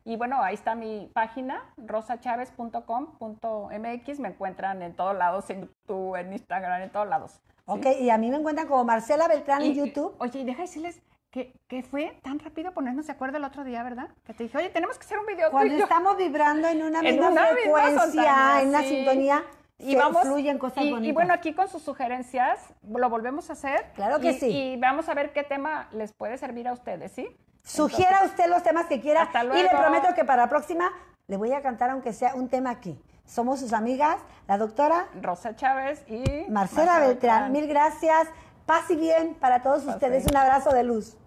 S2: Y bueno, ahí está mi página, rosachaves.com.mx. Me encuentran en todos lados, en YouTube, en Instagram, en todos lados. Ok, y a mí me encuentran como Marcela Beltrán en YouTube. Oye, y déjame decirles que, fue tan rápido ponernos de acuerdo el otro día, ¿verdad? Que te dije, oye, tenemos que hacer un video. Cuando estamos vibrando en una misma en frecuencia, en la sintonía. Y, vamos, fluyen cosas y, y bueno, aquí con sus sugerencias lo volvemos a hacer. Claro que sí. Y vamos a ver qué tema les puede servir a ustedes, ¿sí? Sugiera usted los temas que quiera. Y le prometo que para la próxima
S1: le voy a cantar, aunque sea un tema aquí. Somos sus amigas, la doctora
S2: Rosa Chávez y Marcela, Beltrán. Mil
S1: gracias. Paz y bien para todos ustedes. Un abrazo de luz.